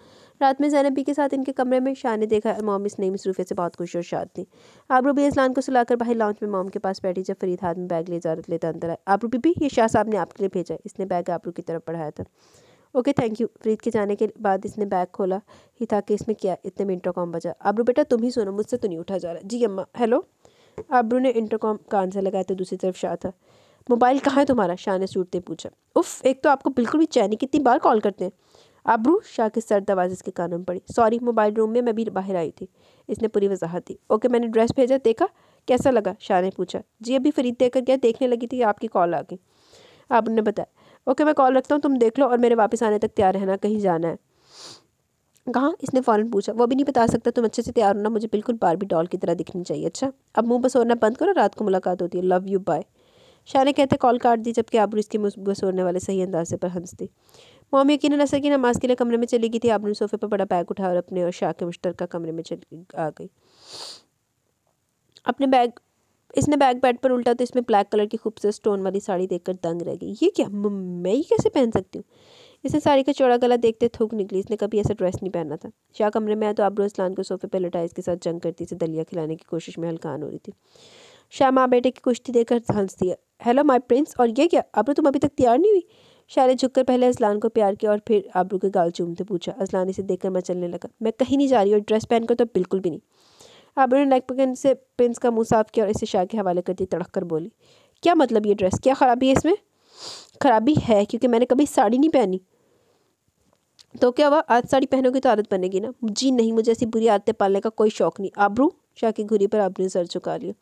रात में जैनब भी के साथ इनके कमरे में शाह ने देखा मोम इस नई मसरूफ़े से बहुत खुश और शाद थी आबरू भी असलान को सुलाकर बाहर लॉन्च में मोम के पास बैठी जब फरीद हाथ में बैग ले इजाजत लेता अंदर आया आबरू भी, भी ये शाह साहब ने आपके लिए भेजा इसने बैग आबरू की तरफ पढ़ाया था ओके थैंक यू प्रीत के जाने के बाद इसने बैग खोला ही था कि इसमें क्या इतने में इंटरकॉम बजा आबरू बेटा तुम ही सुनो मुझसे तो नहीं उठा जा रहा जी अम्मा हेलो अब्रू ने इंटरकॉम कान से लगाया तो दूसरी तरफ शाह था मोबाइल कहाँ है तुम्हारा शाह ने सूटते पूछा उफ एक तो आपको बिल्कुल भी चैनी कितनी बार कॉल करते हैं आबरू शाह के सर्द आवाज़ इसके कानों में पड़ी सॉरी मोबाइल रूम में मैं भी बाहर आई थी इसने पूरी वजाहत दी ओके मैंने ड्रेस भेजा देखा कैसा लगा शाह ने पूछा जी अभी फरीद देकर गया देखने लगी थी आपकी कॉल आ गई आप ने बताया ओके मैं कॉल रखता हूँ तुम देख लो और मेरे वापस आने तक तैयार रहना कहीं जाना है कहाँ इसने फ़ौरन पूछा वो भी नहीं बता सकता तुम अच्छे से तैयार होना मुझे बिल्कुल भी डॉल की तरह दिखनी चाहिए अच्छा अब मुंह बसोरना बंद करो रात को मुलाकात होती है लव यू बाय शाह ने कहते कॉल काट दी जबकि आबरू इसके बसोरने वाले सही अंदाजे पर हंस दी मोम यकीन ऐसा की नमाज के लिए कमरे में चली गई थी आबरू सोफे पर बड़ा बैग उठा और अपने और शाह के मुश्तर कमरे में चली आ गई अपने बैग इसने बैक बैड पर उल्टा तो इसमें ब्लैक कलर की खूबसूरत स्टोन वाली साड़ी देखकर दंग रह गई ये क्या मैं ही कैसे पहन सकती हूँ इसने साड़ी का चौड़ा गला देखते थूक निकली इसने कभी ऐसा ड्रेस नहीं पहना था शाह कमरे में आया तो आबरू इस्लान को सोफे पर लटाए इसके साथ जंग करती इसे दलिया खिलाने की कोशिश में हलकान हो रही थी शाह माँ बेटे की कुश्ती देखकर हंस दिया हेलो माई प्रिंस और ये क्या आबरू तुम अभी तक तैयार नहीं हुई शाह ने झुककर पहले असलान को प्यार किया और फिर आबरू के गाल चूमते पूछा असलान इसे देखकर मचलने लगा मैं कहीं नहीं जा रही और ड्रेस पहनकर तो बिल्कुल भी नहीं आबिर ने नेक पिन से पिंस का मुँह साफ किया और इसे शाह के हवाले कर दी तड़क कर बोली क्या मतलब ये ड्रेस क्या ख़राबी है इसमें ख़राबी है क्योंकि मैंने कभी साड़ी नहीं पहनी तो क्या हुआ आज साड़ी पहनोगे तो आदत बनेगी ना जी नहीं मुझे ऐसी बुरी आदतें पालने का कोई शौक नहीं आबरू शाह की घुरी पर आबरू ने सर झुका लिया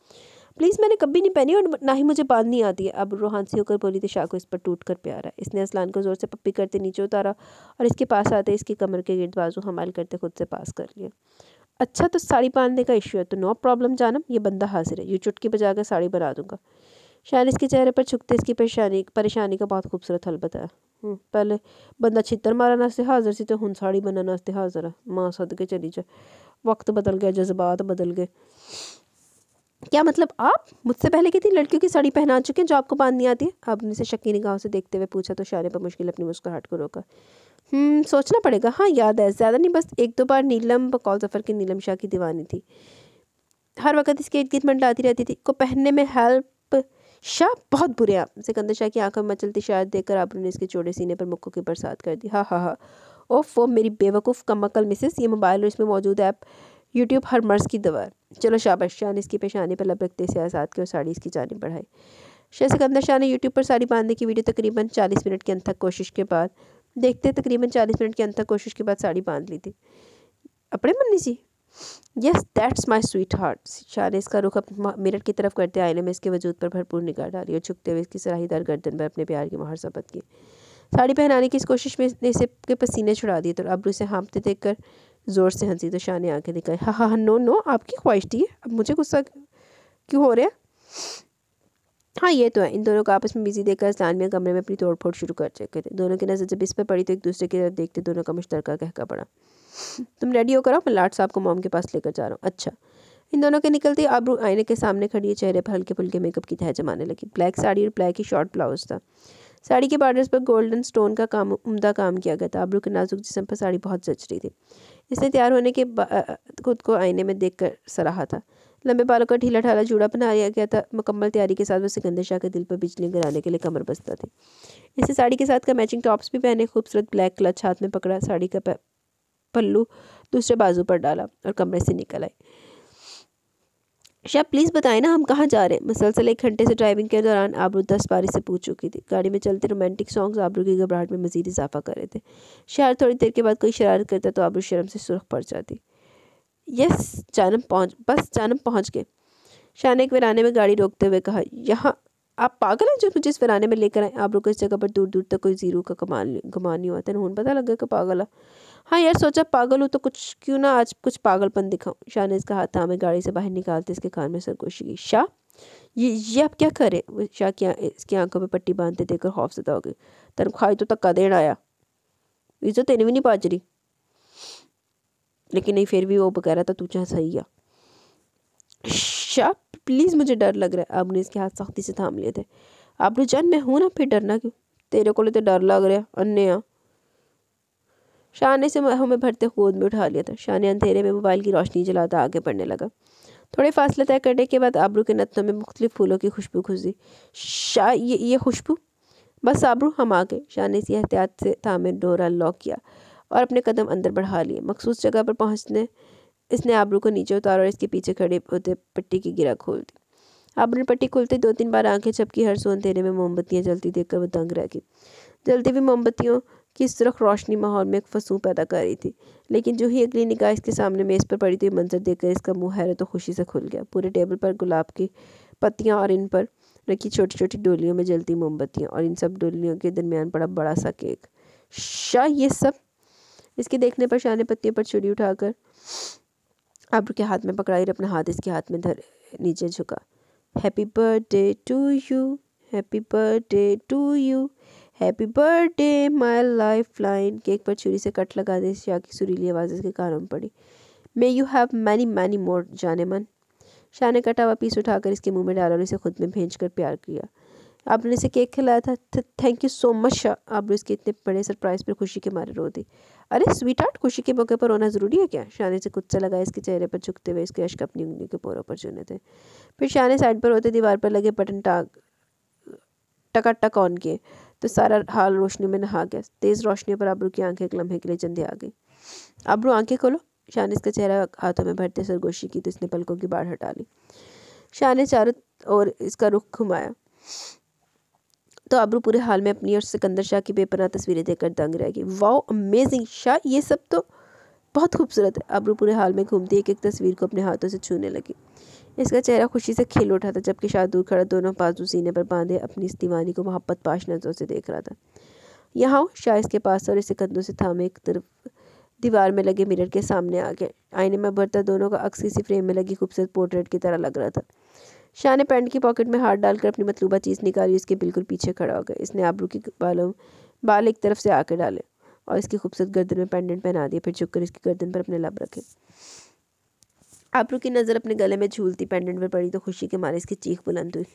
प्लीज़ मैंने कभी नहीं पहनी और ना ही मुझे बांधनी आती है अब रूहानसी होकर बोली थी शाह को इस पर टूट कर प्यार है इसने असलान को ज़ोर से पप्पी करते नीचे उतारा और इसके पास आते इसकी कमर के गिरद बाजू हमाल करते खुद से पास कर लिया अच्छा तो साड़ी बांधने का इशू है तो नो प्रॉब्लम जानम ये बंदा हाजिर है ये चुटकी बजा कर साड़ी बना दूंगा शायद इसके चेहरे पर छुकते इसकी परेशानी परेशानी का बहुत खूबसूरत हल बताया हम्म, पहले बंदा छितर मारन हाजिर सी तो हूँ साड़ी बनाना वास्ते हाजिर है माँ सद के चली जा वक्त बदल गया जज्बात बदल गए क्या मतलब आप मुझसे पहले कितनी लड़कियों की साड़ी पहना चुके हैं जो आपको बांधनी आती है आपने से शक्की निगाहों से देखते हुए पूछा तो शायरे पर मुश्किल अपनी मुस्कुराहट को रोका हम्म, सोचना पड़ेगा हाँ याद है ज़्यादा नहीं बस एक दो बार नीलम बकौल जफर की नीलम शाह की दीवानी थी हर वक्त इसके इर्द गिर्द मंडलाती रहती थी को पहनने में हेल्प शाह बहुत बुरे आप सिकंदर शाह की आंखों में मचलती शायद देखकर आबरू ने इसके चोड़े सीने पर मुक्कों की बरसात कर दी हाँ हाँ हाँ ओफ वो मेरी बेवकूफ़ कमकल मिसिस ये मोबाइल और इसमें मौजूद ऐप यूट्यूब हर मर्ज की दवा चलो शाबाश शाह ने इसकी पेशानी पर लब रखते से आज़ाद और साड़ी इसकी जानी बढ़ाई शाह सिकंदर शाह ने यूट्यूब पर साड़ी बांधने की वीडियो तकरीबन चालीस मिनट अंत तक कोशिश के बाद देखते तकरीबन चालीस मिनट के अंत तक कोशिश के बाद साड़ी बांध ली थी अपने मन्नी सी yes that's my sweetheart Shah ने इसका रुख मिरट की तरफ करते आईने में इसके वजूद पर भरपूर निगाह डाली और झुकते हुए इसकी सराहीदार गर्दन पर अपने प्यार की मोहर सबत की साड़ी पहनाने की इस कोशिश में इसने इसे के पसीने छुड़ा दिए तो अब उसे हाँपते देख कर ज़ोर से हंसी तो शाह ने आके दिखाई हाँ, हाँ हाँ नो नो आपकी ख्वाहिश थी अब मुझे गुस्सा क्यों हो रहा है हाँ ये तो है इन दोनों को आपस में बिजी देखकर स्तानविया कमरे में अपनी तोड़फोड़ शुरू कर चुके थे दोनों की नज़र जब इस पर पड़ी तो एक दूसरे की तरफ देखते दोनों का मुश्तरका कहकर पड़ा तुम रेडी होकर आओ मैं लाट साहब को मॉम के पास लेकर जा रहा हूँ अच्छा इन दोनों के निकलते आबरू आईने के सामने खड़ी चेहरे पर हल्के फुल्के मेकअप की तह जमाने लगी ब्लैक साड़ी और ब्लैक ही शॉर्ट ब्लाउज था साड़ी के बॉर्डर्स पर गोल्डन स्टोन का काम उमदा काम किया गया था आबरू के नाजुक जिसम पर साड़ी बहुत जच रही थी इसने तैयार होने के खुद को आईने में देख कर सराहा था लंबे बालों का ढीला ढाला जूड़ा बना लिया गया था मुकम्मल तैयारी के साथ वो सिकंदर शाह के दिल पर बिजली गिराने के लिए कमर बस्ता थी इसे साड़ी के साथ का मैचिंग टॉप्स भी पहने खूबसूरत ब्लैक क्लच हाथ में पकड़ा साड़ी का पल्लू दूसरे बाजू पर डाला और कमरे से निकल आई शाह प्लीज़ बताएं ना हम कहाँ जा रहे हैं मसलसल एक घंटे से ड्राइविंग के दौरान आबरू दस बारी से पूछ चुकी थी गाड़ी में चलते रोमांटिक सॉन्ग्स आबरू की घबराहट में मजीद इजाफा कर रहे थे शहर थोड़ी देर के बाद कोई शरारत करता तो आबरू शर्म से सुरख पड़ जाती यस जानम पहुंच बस चानम पहुंच गए शाह ने एक वराने में गाड़ी रोकते हुए कहा यहाँ आप पागल हैं जो मुझे इस वराने में लेकर आए आप रुको इस जगह पर दूर दूर तक कोई जीरो का कमान गमान नहीं हुआ तेन पता लग गया कि पागल है हाँ यार सोचा पागल हूँ तो कुछ क्यों ना आज कुछ पागलपन दिखाऊँ शाह ने इसका हाथ हमें गाड़ी से बाहर निकालते इसके कान में सरगोशी की शाह ये ये आप क्या करें वो शाह की इसकी आंखों पर पट्टी बांधते देखकर खौफ सदा हो गई तनख्वाही तो धक्का देना आया इज्जत तेने भी नहीं रही लेकिन नहीं फिर भी वो कह रहा था तू चाहे सही आ शाह प्लीज़ मुझे डर लग रहा है आपने इसके हाथ सख्ती से थाम लिए थे आपने जान मैं हूँ ना फिर डरना क्यों तेरे को तो डर लग रहा है अन्य शाह ने से हमें भरते खोद में उठा लिया था शाह ने अंधेरे में मोबाइल की रोशनी जलाता आगे बढ़ने लगा थोड़े फासले तय करने के बाद आबरू के नत्थों में मुख्तलिफ फूलों की खुशबू घुसी शाह ये ये खुशबू बस आबरू हम आ गए शाह ने इसी एहतियात से थामे डोरा लॉक किया और अपने कदम अंदर बढ़ा लिए मखसूस जगह पर पहुँचने इसने आबरू को नीचे उतारा और इसके पीछे खड़े होते पट्टी की गिरा खोल दी आबरू ने पट्टी खोलते दो तीन बार आंखें छपकी हर सोन अंधेरे में मोमबत्तियाँ जलती देखकर वो दंग रह गई जलती हुई मोमबत्तियों की सुरख रोशनी माहौल में एक फसू पैदा कर रही थी लेकिन जो ही अगली निगाह इसके सामने मेज़ पर पड़ी थी तो मंजर देखकर इसका मुँह हैरत तो खुशी से खुल गया पूरे टेबल पर गुलाब की पत्तियाँ और इन पर रखी छोटी छोटी डोलियों में जलती मोमबत्तियाँ और इन सब डोलियों के दरमियान पड़ा बड़ा सा केक शाह ये सब इसके देखने पर शाह ने पत्तियों पर चुड़ी उठाकर अब्र के हाथ में पकड़ाई और अपना हाथ इसके हाथ में धर नीचे झुका happy birthday to you happy birthday to you happy birthday my lifeline cake पर छुरी से कट लगा दे शाह की सुरीली आवाज़ इसके कारण पड़ी may you have many many more जाने मन शाह ने कटा हुआ पीस उठाकर इसके मुंह में डाला और इसे खुद में भेज कर प्यार किया आपने इसे केक खिलाया था thank you so much Shah आबरू इसके इतने बड़े सरप्राइज़ पर खुशी के मारे रो दी अरे स्वीट हार्ट खुशी के मौके पर रोना ज़रूरी है क्या शाने से कुछ सा लगाया इसके चेहरे पर झुकते हुए इसके अश्क अपनी उंगली के पोरों पर चुने थे फिर शाने साइड पर होते दीवार पर लगे बटन टाक टक ऑन किए तो सारा हाल रोशनी में नहा गया तेज़ रोशनी पर आबरू की आंखें एक लम्हे के लिए चंदे आ गई आबरू आंखें खोलो शाह ने इसका चेहरा हाथों में भरते सरगोशी की तो इसने पलकों की बाढ़ हटा ली शाह ने चारों और इसका रुख घुमाया तो आबरू पूरे हाल में अपनी और सिकंदर शाह की बेपना तस्वीरें देखकर दंग रह गई वाओ अमेजिंग शाह ये सब तो बहुत खूबसूरत है आबरू पूरे हाल में घूमती एक एक तस्वीर को अपने हाथों से छूने लगी इसका चेहरा खुशी से खिल उठा था जबकि शाह दूर खड़ा दोनों बाजू सीने पर बांधे अपनी इस दीवानी को मोहब्बत पाश नज़रों से देख रहा था यहाँ शाह इसके पास और इसे कंधों से थामे एक तरफ दीवार में लगे मिरर के सामने आ गए आईने में बढ़ता दोनों का अक्स किसी फ्रेम में लगी खूबसूरत पोर्ट्रेट की तरह लग रहा था शाह ने पैंट की पॉकेट में हाथ डालकर अपनी मतलूबा चीज़ निकाली उसके बिल्कुल पीछे खड़ा हो गया इसने आबरू के बालों बाल एक तरफ से आकर डाले और इसकी खूबसूरत गर्दन में पेंडेंट पहना दिया फिर झुककर इसकी गर्दन पर अपने लब रखे आबरू की नज़र अपने गले में झूलती पेंडेंट पर पड़ी तो खुशी के मारे इसकी चीख बुलंद हुई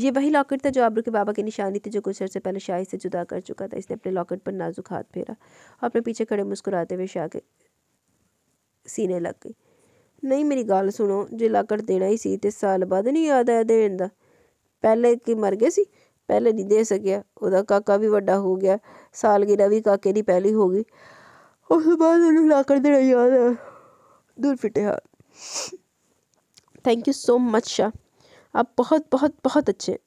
ये वही लॉकेट था जो आबरू के बाबा की निशानी थी जो कुछ अरसे पहले शाह से जुदा कर चुका था इसने अपने लॉकेट पर नाजुक हाथ फेरा और अपने पीछे खड़े मुस्कुराते हुए शाह के सीने लग गई नहीं मेरी गल सुनो जो लाकड़ देना ही सी साल बाद नहीं याद आया देन का पहले कि गए सी पहले नहीं दे सकिया ओह्दा काका भी बड्डा हो गया सालगिरा भी काके की पहली हो गई उस बाद उ'नें देना याद आया दूर फिटे हाँ thank you so much Shah आप बहुत बहुत बहुत अच्छे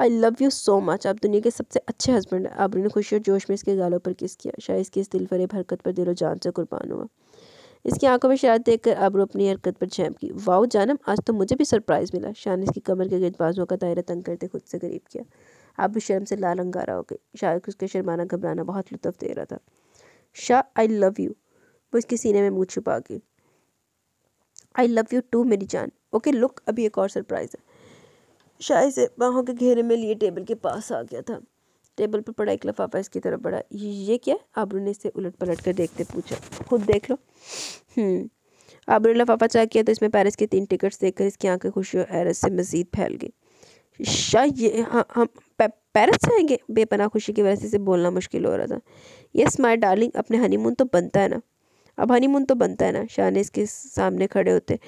I love you so much आप दुनिया के सबसे अच्छे हस्बैंड हैं आपने खुशी और जोश में इसके गालों पर किस किया शायद इसकी इस दिलफरेब हरकत पर दिलो जान से कुर्बान हुआ इसकी आंखों में शरारत देखकर आबरू अपनी हरकत पर छैप की वाओ जानम आज तो मुझे भी सरप्राइज़ मिला शान इसकी कमर के गिरद बाजुओं का दायरा तंग करते खुद से गरीब किया अब शर्म से लाल अंगारा हो गए शायद उसके शर्माना घबराना बहुत लुत्फ दे रहा था शाह आई लव यू वो इसके सीने में मुँह छुपा गई आई लव यू टू मेरी जान ओके लुक अभी एक और सरप्राइज़ है शाह इसे बाहों के घेरे में लिए टेबल के पास आ गया था टेबल पर पड़ा एक लफाफा इसकी तरफ बढ़ा ये क्या आबरू ने इसे उलट पलट कर देखते पूछा खुद देख लो हम्म। आबरू ने लफाफा चेक किया तो इसमें पेरिस की तीन टिकट्स देखकर इसकी आंखें खुशी और हैरत से मजीद फैल गई शाह ये हाँ हम पेरिस जाएंगे बेपनाह खुशी की वजह से इसे बोलना मुश्किल हो रहा था यस माई डार्लिंग अपने हनीमून तो बनता है ना अब हनीमून तो बनता है ना शाह ने इसके सामने खड़े होते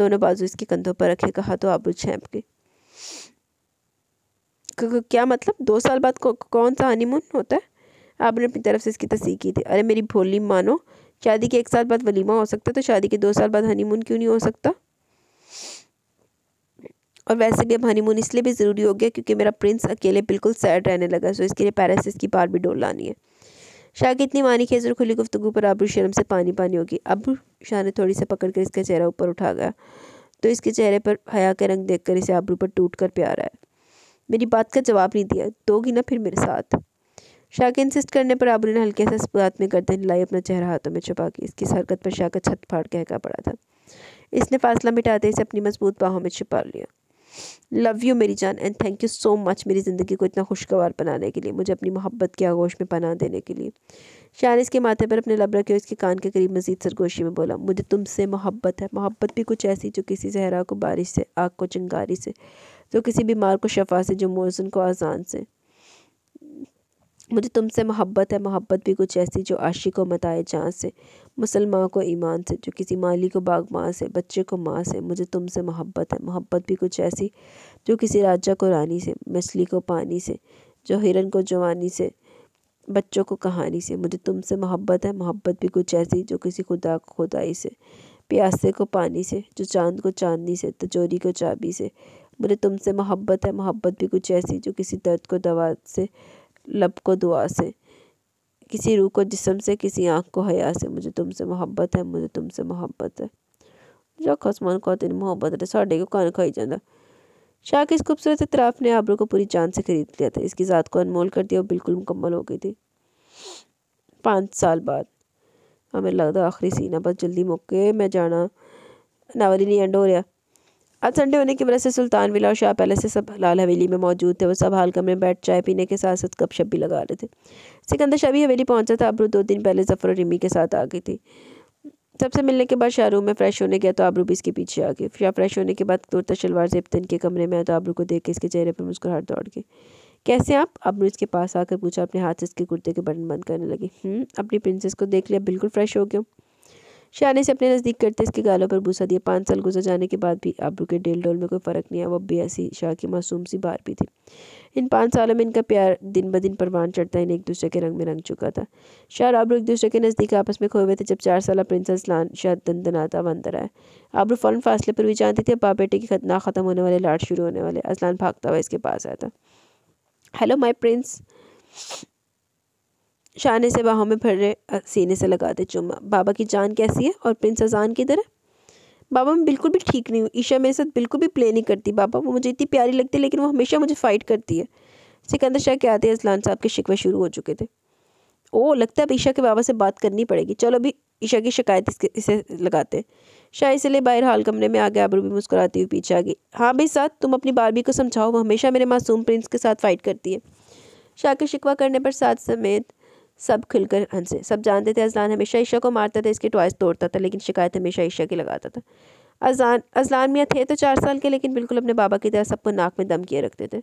दोनों बाजू इसके कंधों पर रखे कहा तो आबरू छेंप गई क्या मतलब दो साल बाद कौन सा हनीमून होता है आपने अपनी तरफ से इसकी तस्दीक की थी अरे मेरी भोली मानो शादी के एक साल बाद वलीमा हो सकता है तो शादी के दो साल बाद हनीमून क्यों नहीं हो सकता और वैसे भी अब हनीमून इसलिए भी ज़रूरी हो गया क्योंकि मेरा प्रिंस अकेले बिल्कुल सैड रहने लगा सो इसके लिए पैरिस इसकी बार भी डोल लानी है शाह की इतनी मानी खेजर खुली गुफ्तु पर आबू शर्म से पानी पानी होगी अब शाह ने थोड़ी सा पकड़ कर इसका चेहरा ऊपर उठा गया तो इसके चेहरे पर हया के रंग देखकर इसे आबरू पर टूट कर प्यार आया मेरी बात का जवाब नहीं दिया दोगी ना फिर मेरे साथ शाह के इंसिस्ट करने पर आबरू ने हल्के से इस्पात में गर्दन लाई अपना चेहरा हाथों में छुपा के इसकी हरकत पर शाह का छत फाड़ कहका पड़ा था इसने फासला मिटाते इसे अपनी मजबूत बाहों में छुपा लिया लव यू मेरी जान and thank you so much मेरी ज़िंदगी को इतना खुशगवार बनाने के लिए मुझे अपनी मोहब्बत के आगोश में पना देने के लिए शाह इसके माथे पर अपने लब रखे और इसके कान के करीब मजीद सरगोशी में बोला मुझे तुमसे मोहब्बत है मोहब्बत भी कुछ ऐसी जो किसी जहरा को बारिश से आग को चिंगारी से जो तो किसी बीमार को शफा से जो मौजन को आज़ान से मुझे तुमसे मोहब्बत है मोहब्बत भी कुछ ऐसी जो आशी को मताए जहाँ से मुसलमान को ईमान से जो किसी माली को माँ से बच्चे को माँ से मुझे तुमसे मोहब्बत है मोहब्बत भी कुछ ऐसी जो किसी राजा को रानी से मछली को पानी से जो हिरन को जवानी से बच्चों को कहानी से मुझे तुमसे मोहब्बत है मोहब्बत भी कुछ ऐसी जो किसी खुदा को खुदाई से प्यासे को पानी से जो चांद को चांदनी से तजोरी को चाबी से मुझे तुमसे मोहब्बत है मोहब्बत भी कुछ ऐसी जो किसी दर्द को दवा से लब को दुआ से किसी रूह को जिसम से किसी आँख को हया से मुझे तुमसे मोहब्बत है मुझे तुमसे मोहब्बत है रख आसमान तेरी मोहब्बत है साढ़े को कान खाई जाता शाह इस खूबसूरत इतराफ़ ने आबरू को पूरी जान से खरीद लिया था इसकी ज़ात को अनमोल कर दिया और बिल्कुल मुकम्मल हो गई थी पाँच साल बाद हमें लगता आखिरी सीना बस जल्दी मौके मैं जाना नावली नहीं एंड हो रहा आज संडे होने की वजह से सुल्तान विला और शाह पैलेस से सब लाल हवेली में मौजूद थे वो सब हाल कमरे में बैठ चाय पीने के साथ साथ गपशप भी लगा रहे थे सिकंदर शाह भी हवेली पहुंचा था अबरू दो दिन पहले जफर और रिमी के साथ आ गई थी सबसे मिलने के बाद शाहरूम में फ़्रेश होने गया तो आबरू भी इसके पीछे आ गए शाह फ्रेश होने के बाद कुर्ता शलवार जेबतन के कमरे में आया तो आबरू को देख के इसके चेहरे पर मुस्कुराहट दौड़ गई कैसे आप अबरू इसके पास आकर पूछा अपने हाथ से इसके कुर्ते के बटन बंद करने लगी हम्म, अपनी प्रिंसेस को देख लिया बिल्कुल फ्रेश हो गया शाह ने अपने नज़दीक करते इसके गालों पर भूसा दिया पाँच साल गुजर जाने के बाद भी आबरू के डेल डोल में कोई फ़र्क नहीं आया वो ऐसी शाह की मासूम सी बार भी थी इन पाँच सालों में इनका प्यार दिन ब दिन परवान चढ़ता इन्हें एक दूसरे के रंग में रंग चुका था शाह आबरू एक दूसरे के नज़दीक आपस में खोए हुए थे जब चार साल प्रिंसेस लान शाह दंदनाता अंदर आया आबरू फ़ौरन फासले पर भी जानती थी बाप बेटे की खतना ख़त्म होने वाले लाट शुरू होने वाले असलान भागता हुआ इसके पास आया था हेलो माई प्रिंस शाने से बाहों में रहे सीने से लगाते चुम्मा बाबा की जान कैसी है और प्रिंस अजान की तरह बाबा मैं बिल्कुल भी ठीक नहीं हूँ ईशा मेरे साथ बिल्कुल भी प्ले नहीं करती बाबा वो मुझे इतनी प्यारी लगती है लेकिन वो हमेशा मुझे फ़ाइट करती है सिकंदर शाह के आते असलान साहब के शिकवे शुरू हो चुके थे ओ लगता है अब ईशा के बाबा से बात करनी पड़ेगी चलो अभी ईशा की शिकायत इसके इसे लगाते हैं शाह इसलिए बाहर हाल कमरे में आ गया आबरू भी मुस्कुराती हुई पीछे आ गई हाँ भाई साथ तुम अपनी बारबी को समझाओ वो हमेशा मेरे मासूम प्रिंस के साथ फ़ाइट करती है शाह का शिकवा करने पर साथ समेत सब खुलकर हंसे सब जानते थे अजलान हमेशा ईशा को मारता था इसकी टॉयस तोड़ता था लेकिन शिकायत हमेशा ईशा की लगाता था अजान अजलान मियाँ थे तो चार साल के लेकिन बिल्कुल अपने बाबा की तरह सबको नाक में दम किए रखते थे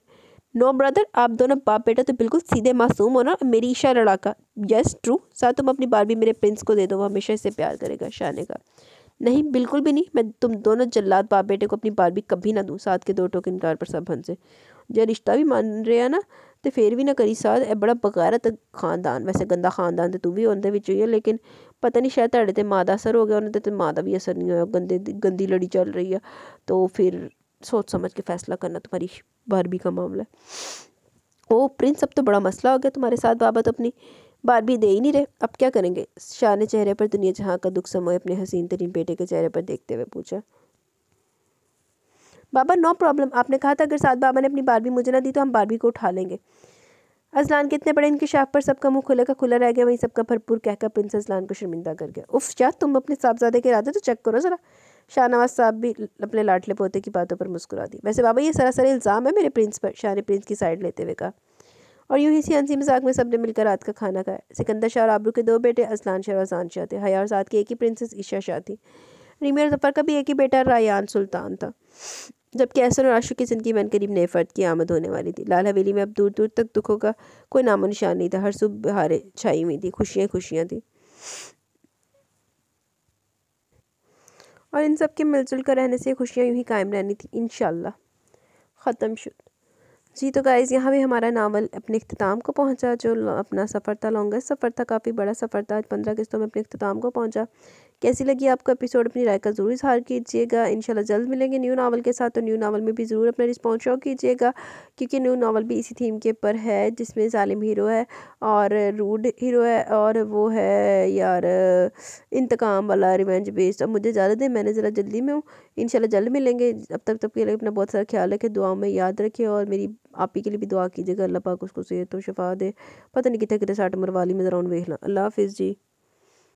नो ब्रदर आप दोनों बाप बेटा तो बिल्कुल सीधे मासूम हो ना मेरी ईशा लड़ाका यस ट्रू साथ तुम अपनी बारबी मेरे प्रिंस को दे दो वो हमेशा इससे प्यार करेगा शाने का नहीं बिल्कुल भी नहीं मैं तुम दोनों जल्लाद बाप बेटे को अपनी बारबी कभी ना दूँ साथ के दो टोक इनकार पर सब हंसे जो रिश्ता भी मान रहे हैं ना तो फिर भी ना करी साध यह बड़ा बगैरत खानदान वैसे गंदा खानदान तो तू भी उं'दे बिच्च हो लेकिन पता नहीं शायद थुआढ़े माँ का असर हो गया उन्होंने तो माँ का भी असर नहीं हो गंदे गंदी लड़ी चल रही है तो फिर सोच समझ के फैसला करना तुम्हारी बारहवीं का मामला वो ओ प्रिंस अब तो बड़ा मसला हो गया तुम्हारे साथ बाबा तो अपनी भी दे ही नहीं रहे अब क्या करेंगे शाह ने चेहरे पर दुनिया जहाँ का दुख समोए अपने हसीन तरीन बेटे के चेहरे पर देखते हुए पूछा बाबा नो प्रॉब्लम आपने कहा था अगर सात बाबा ने अपनी बारबी मुझे ना दी तो हम बारबी को उठा लेंगे अजलान के इतने बड़े इनकशाफ पर सबका मुंह खुले का खुला रह गया वहीं सबका भरपूर कहकर प्रिंस अजलान को शर्मिंदा कर गया उफ शाह तुम अपने साहबजादे के इरादे तो चेक करो ज़रा शाहनवाज साहब भी अपने लाडले पोते की बातों पर मुस्कुरा दी वैसे बाबा ये सरासर इल्ज़ाम है मेरे प्रिंस पर शाह ने प्रिंस की साइड लेते हुए कहा और यूं ही सी हंसी मजाक में सब ने मिलकर रात का खाना खाया सिकंदर शाह और आबरू के दो बेटे असलान शाह और अजान शाह थे हया और साद की एक ही प्रिंसेस ईशा शाह थी रीमी जफर का भी एक ही बेटा रायान सुल्तान था जबकि ऐसा और आशु की ज़िंदगी में करीब नए फ़र्द की आमद होने वाली थी लाल हवेली में अब दूर दूर तक दुखों का कोई नामो निशान नहीं था हर सुबह बहारें छाई हुई थी खुशियाँ खुशियाँ थी और इन सब के मिलजुल कर रहने से खुशियाँ यूँ ही कायम रहनी थी इन ख़त्म शुद जी तो गाइज़ यहाँ भी हमारा नावल अपने अख्ताम को पहुँचा जो अपना सफ़र था लॉन्गेस्ट सफ़र था काफ़ी बड़ा सफ़र था आज पंद्रह किस्तों में अपने अख्ताम को पहुँचा कैसी लगी आपको एपिसोड अपनी राय का ज़रूर इजहार कीजिएगा इनशाला जल्द मिलेंगे न्यू नावल के साथ तो न्यू नावल में भी ज़रूर अपना रिस्पॉन्स शो कीजिएगा क्योंकि न्यू नावल भी इसी थीम के ऊपर है जिसमें ालिम हीरो है और रूड हीरो है और वो है यार इंतकाम वाला रिवेंज बेस्ड अब मुझे ज़्यादा दें मैंने ज़रा जल्दी में हूँ इन जल्द मिलेंगे अब तक तब के लिए अपना बहुत सारा ख्याल रखें दुआ में याद रखें और मेरी आप ही के लिए भी दुआ कीजिएगा अल्लाह पाक उसको सेहत तो शफा दे पता नहीं कितने कितने साठ मरवाली में ज़रा उन वेखना अल्लाह हाफिज़ जी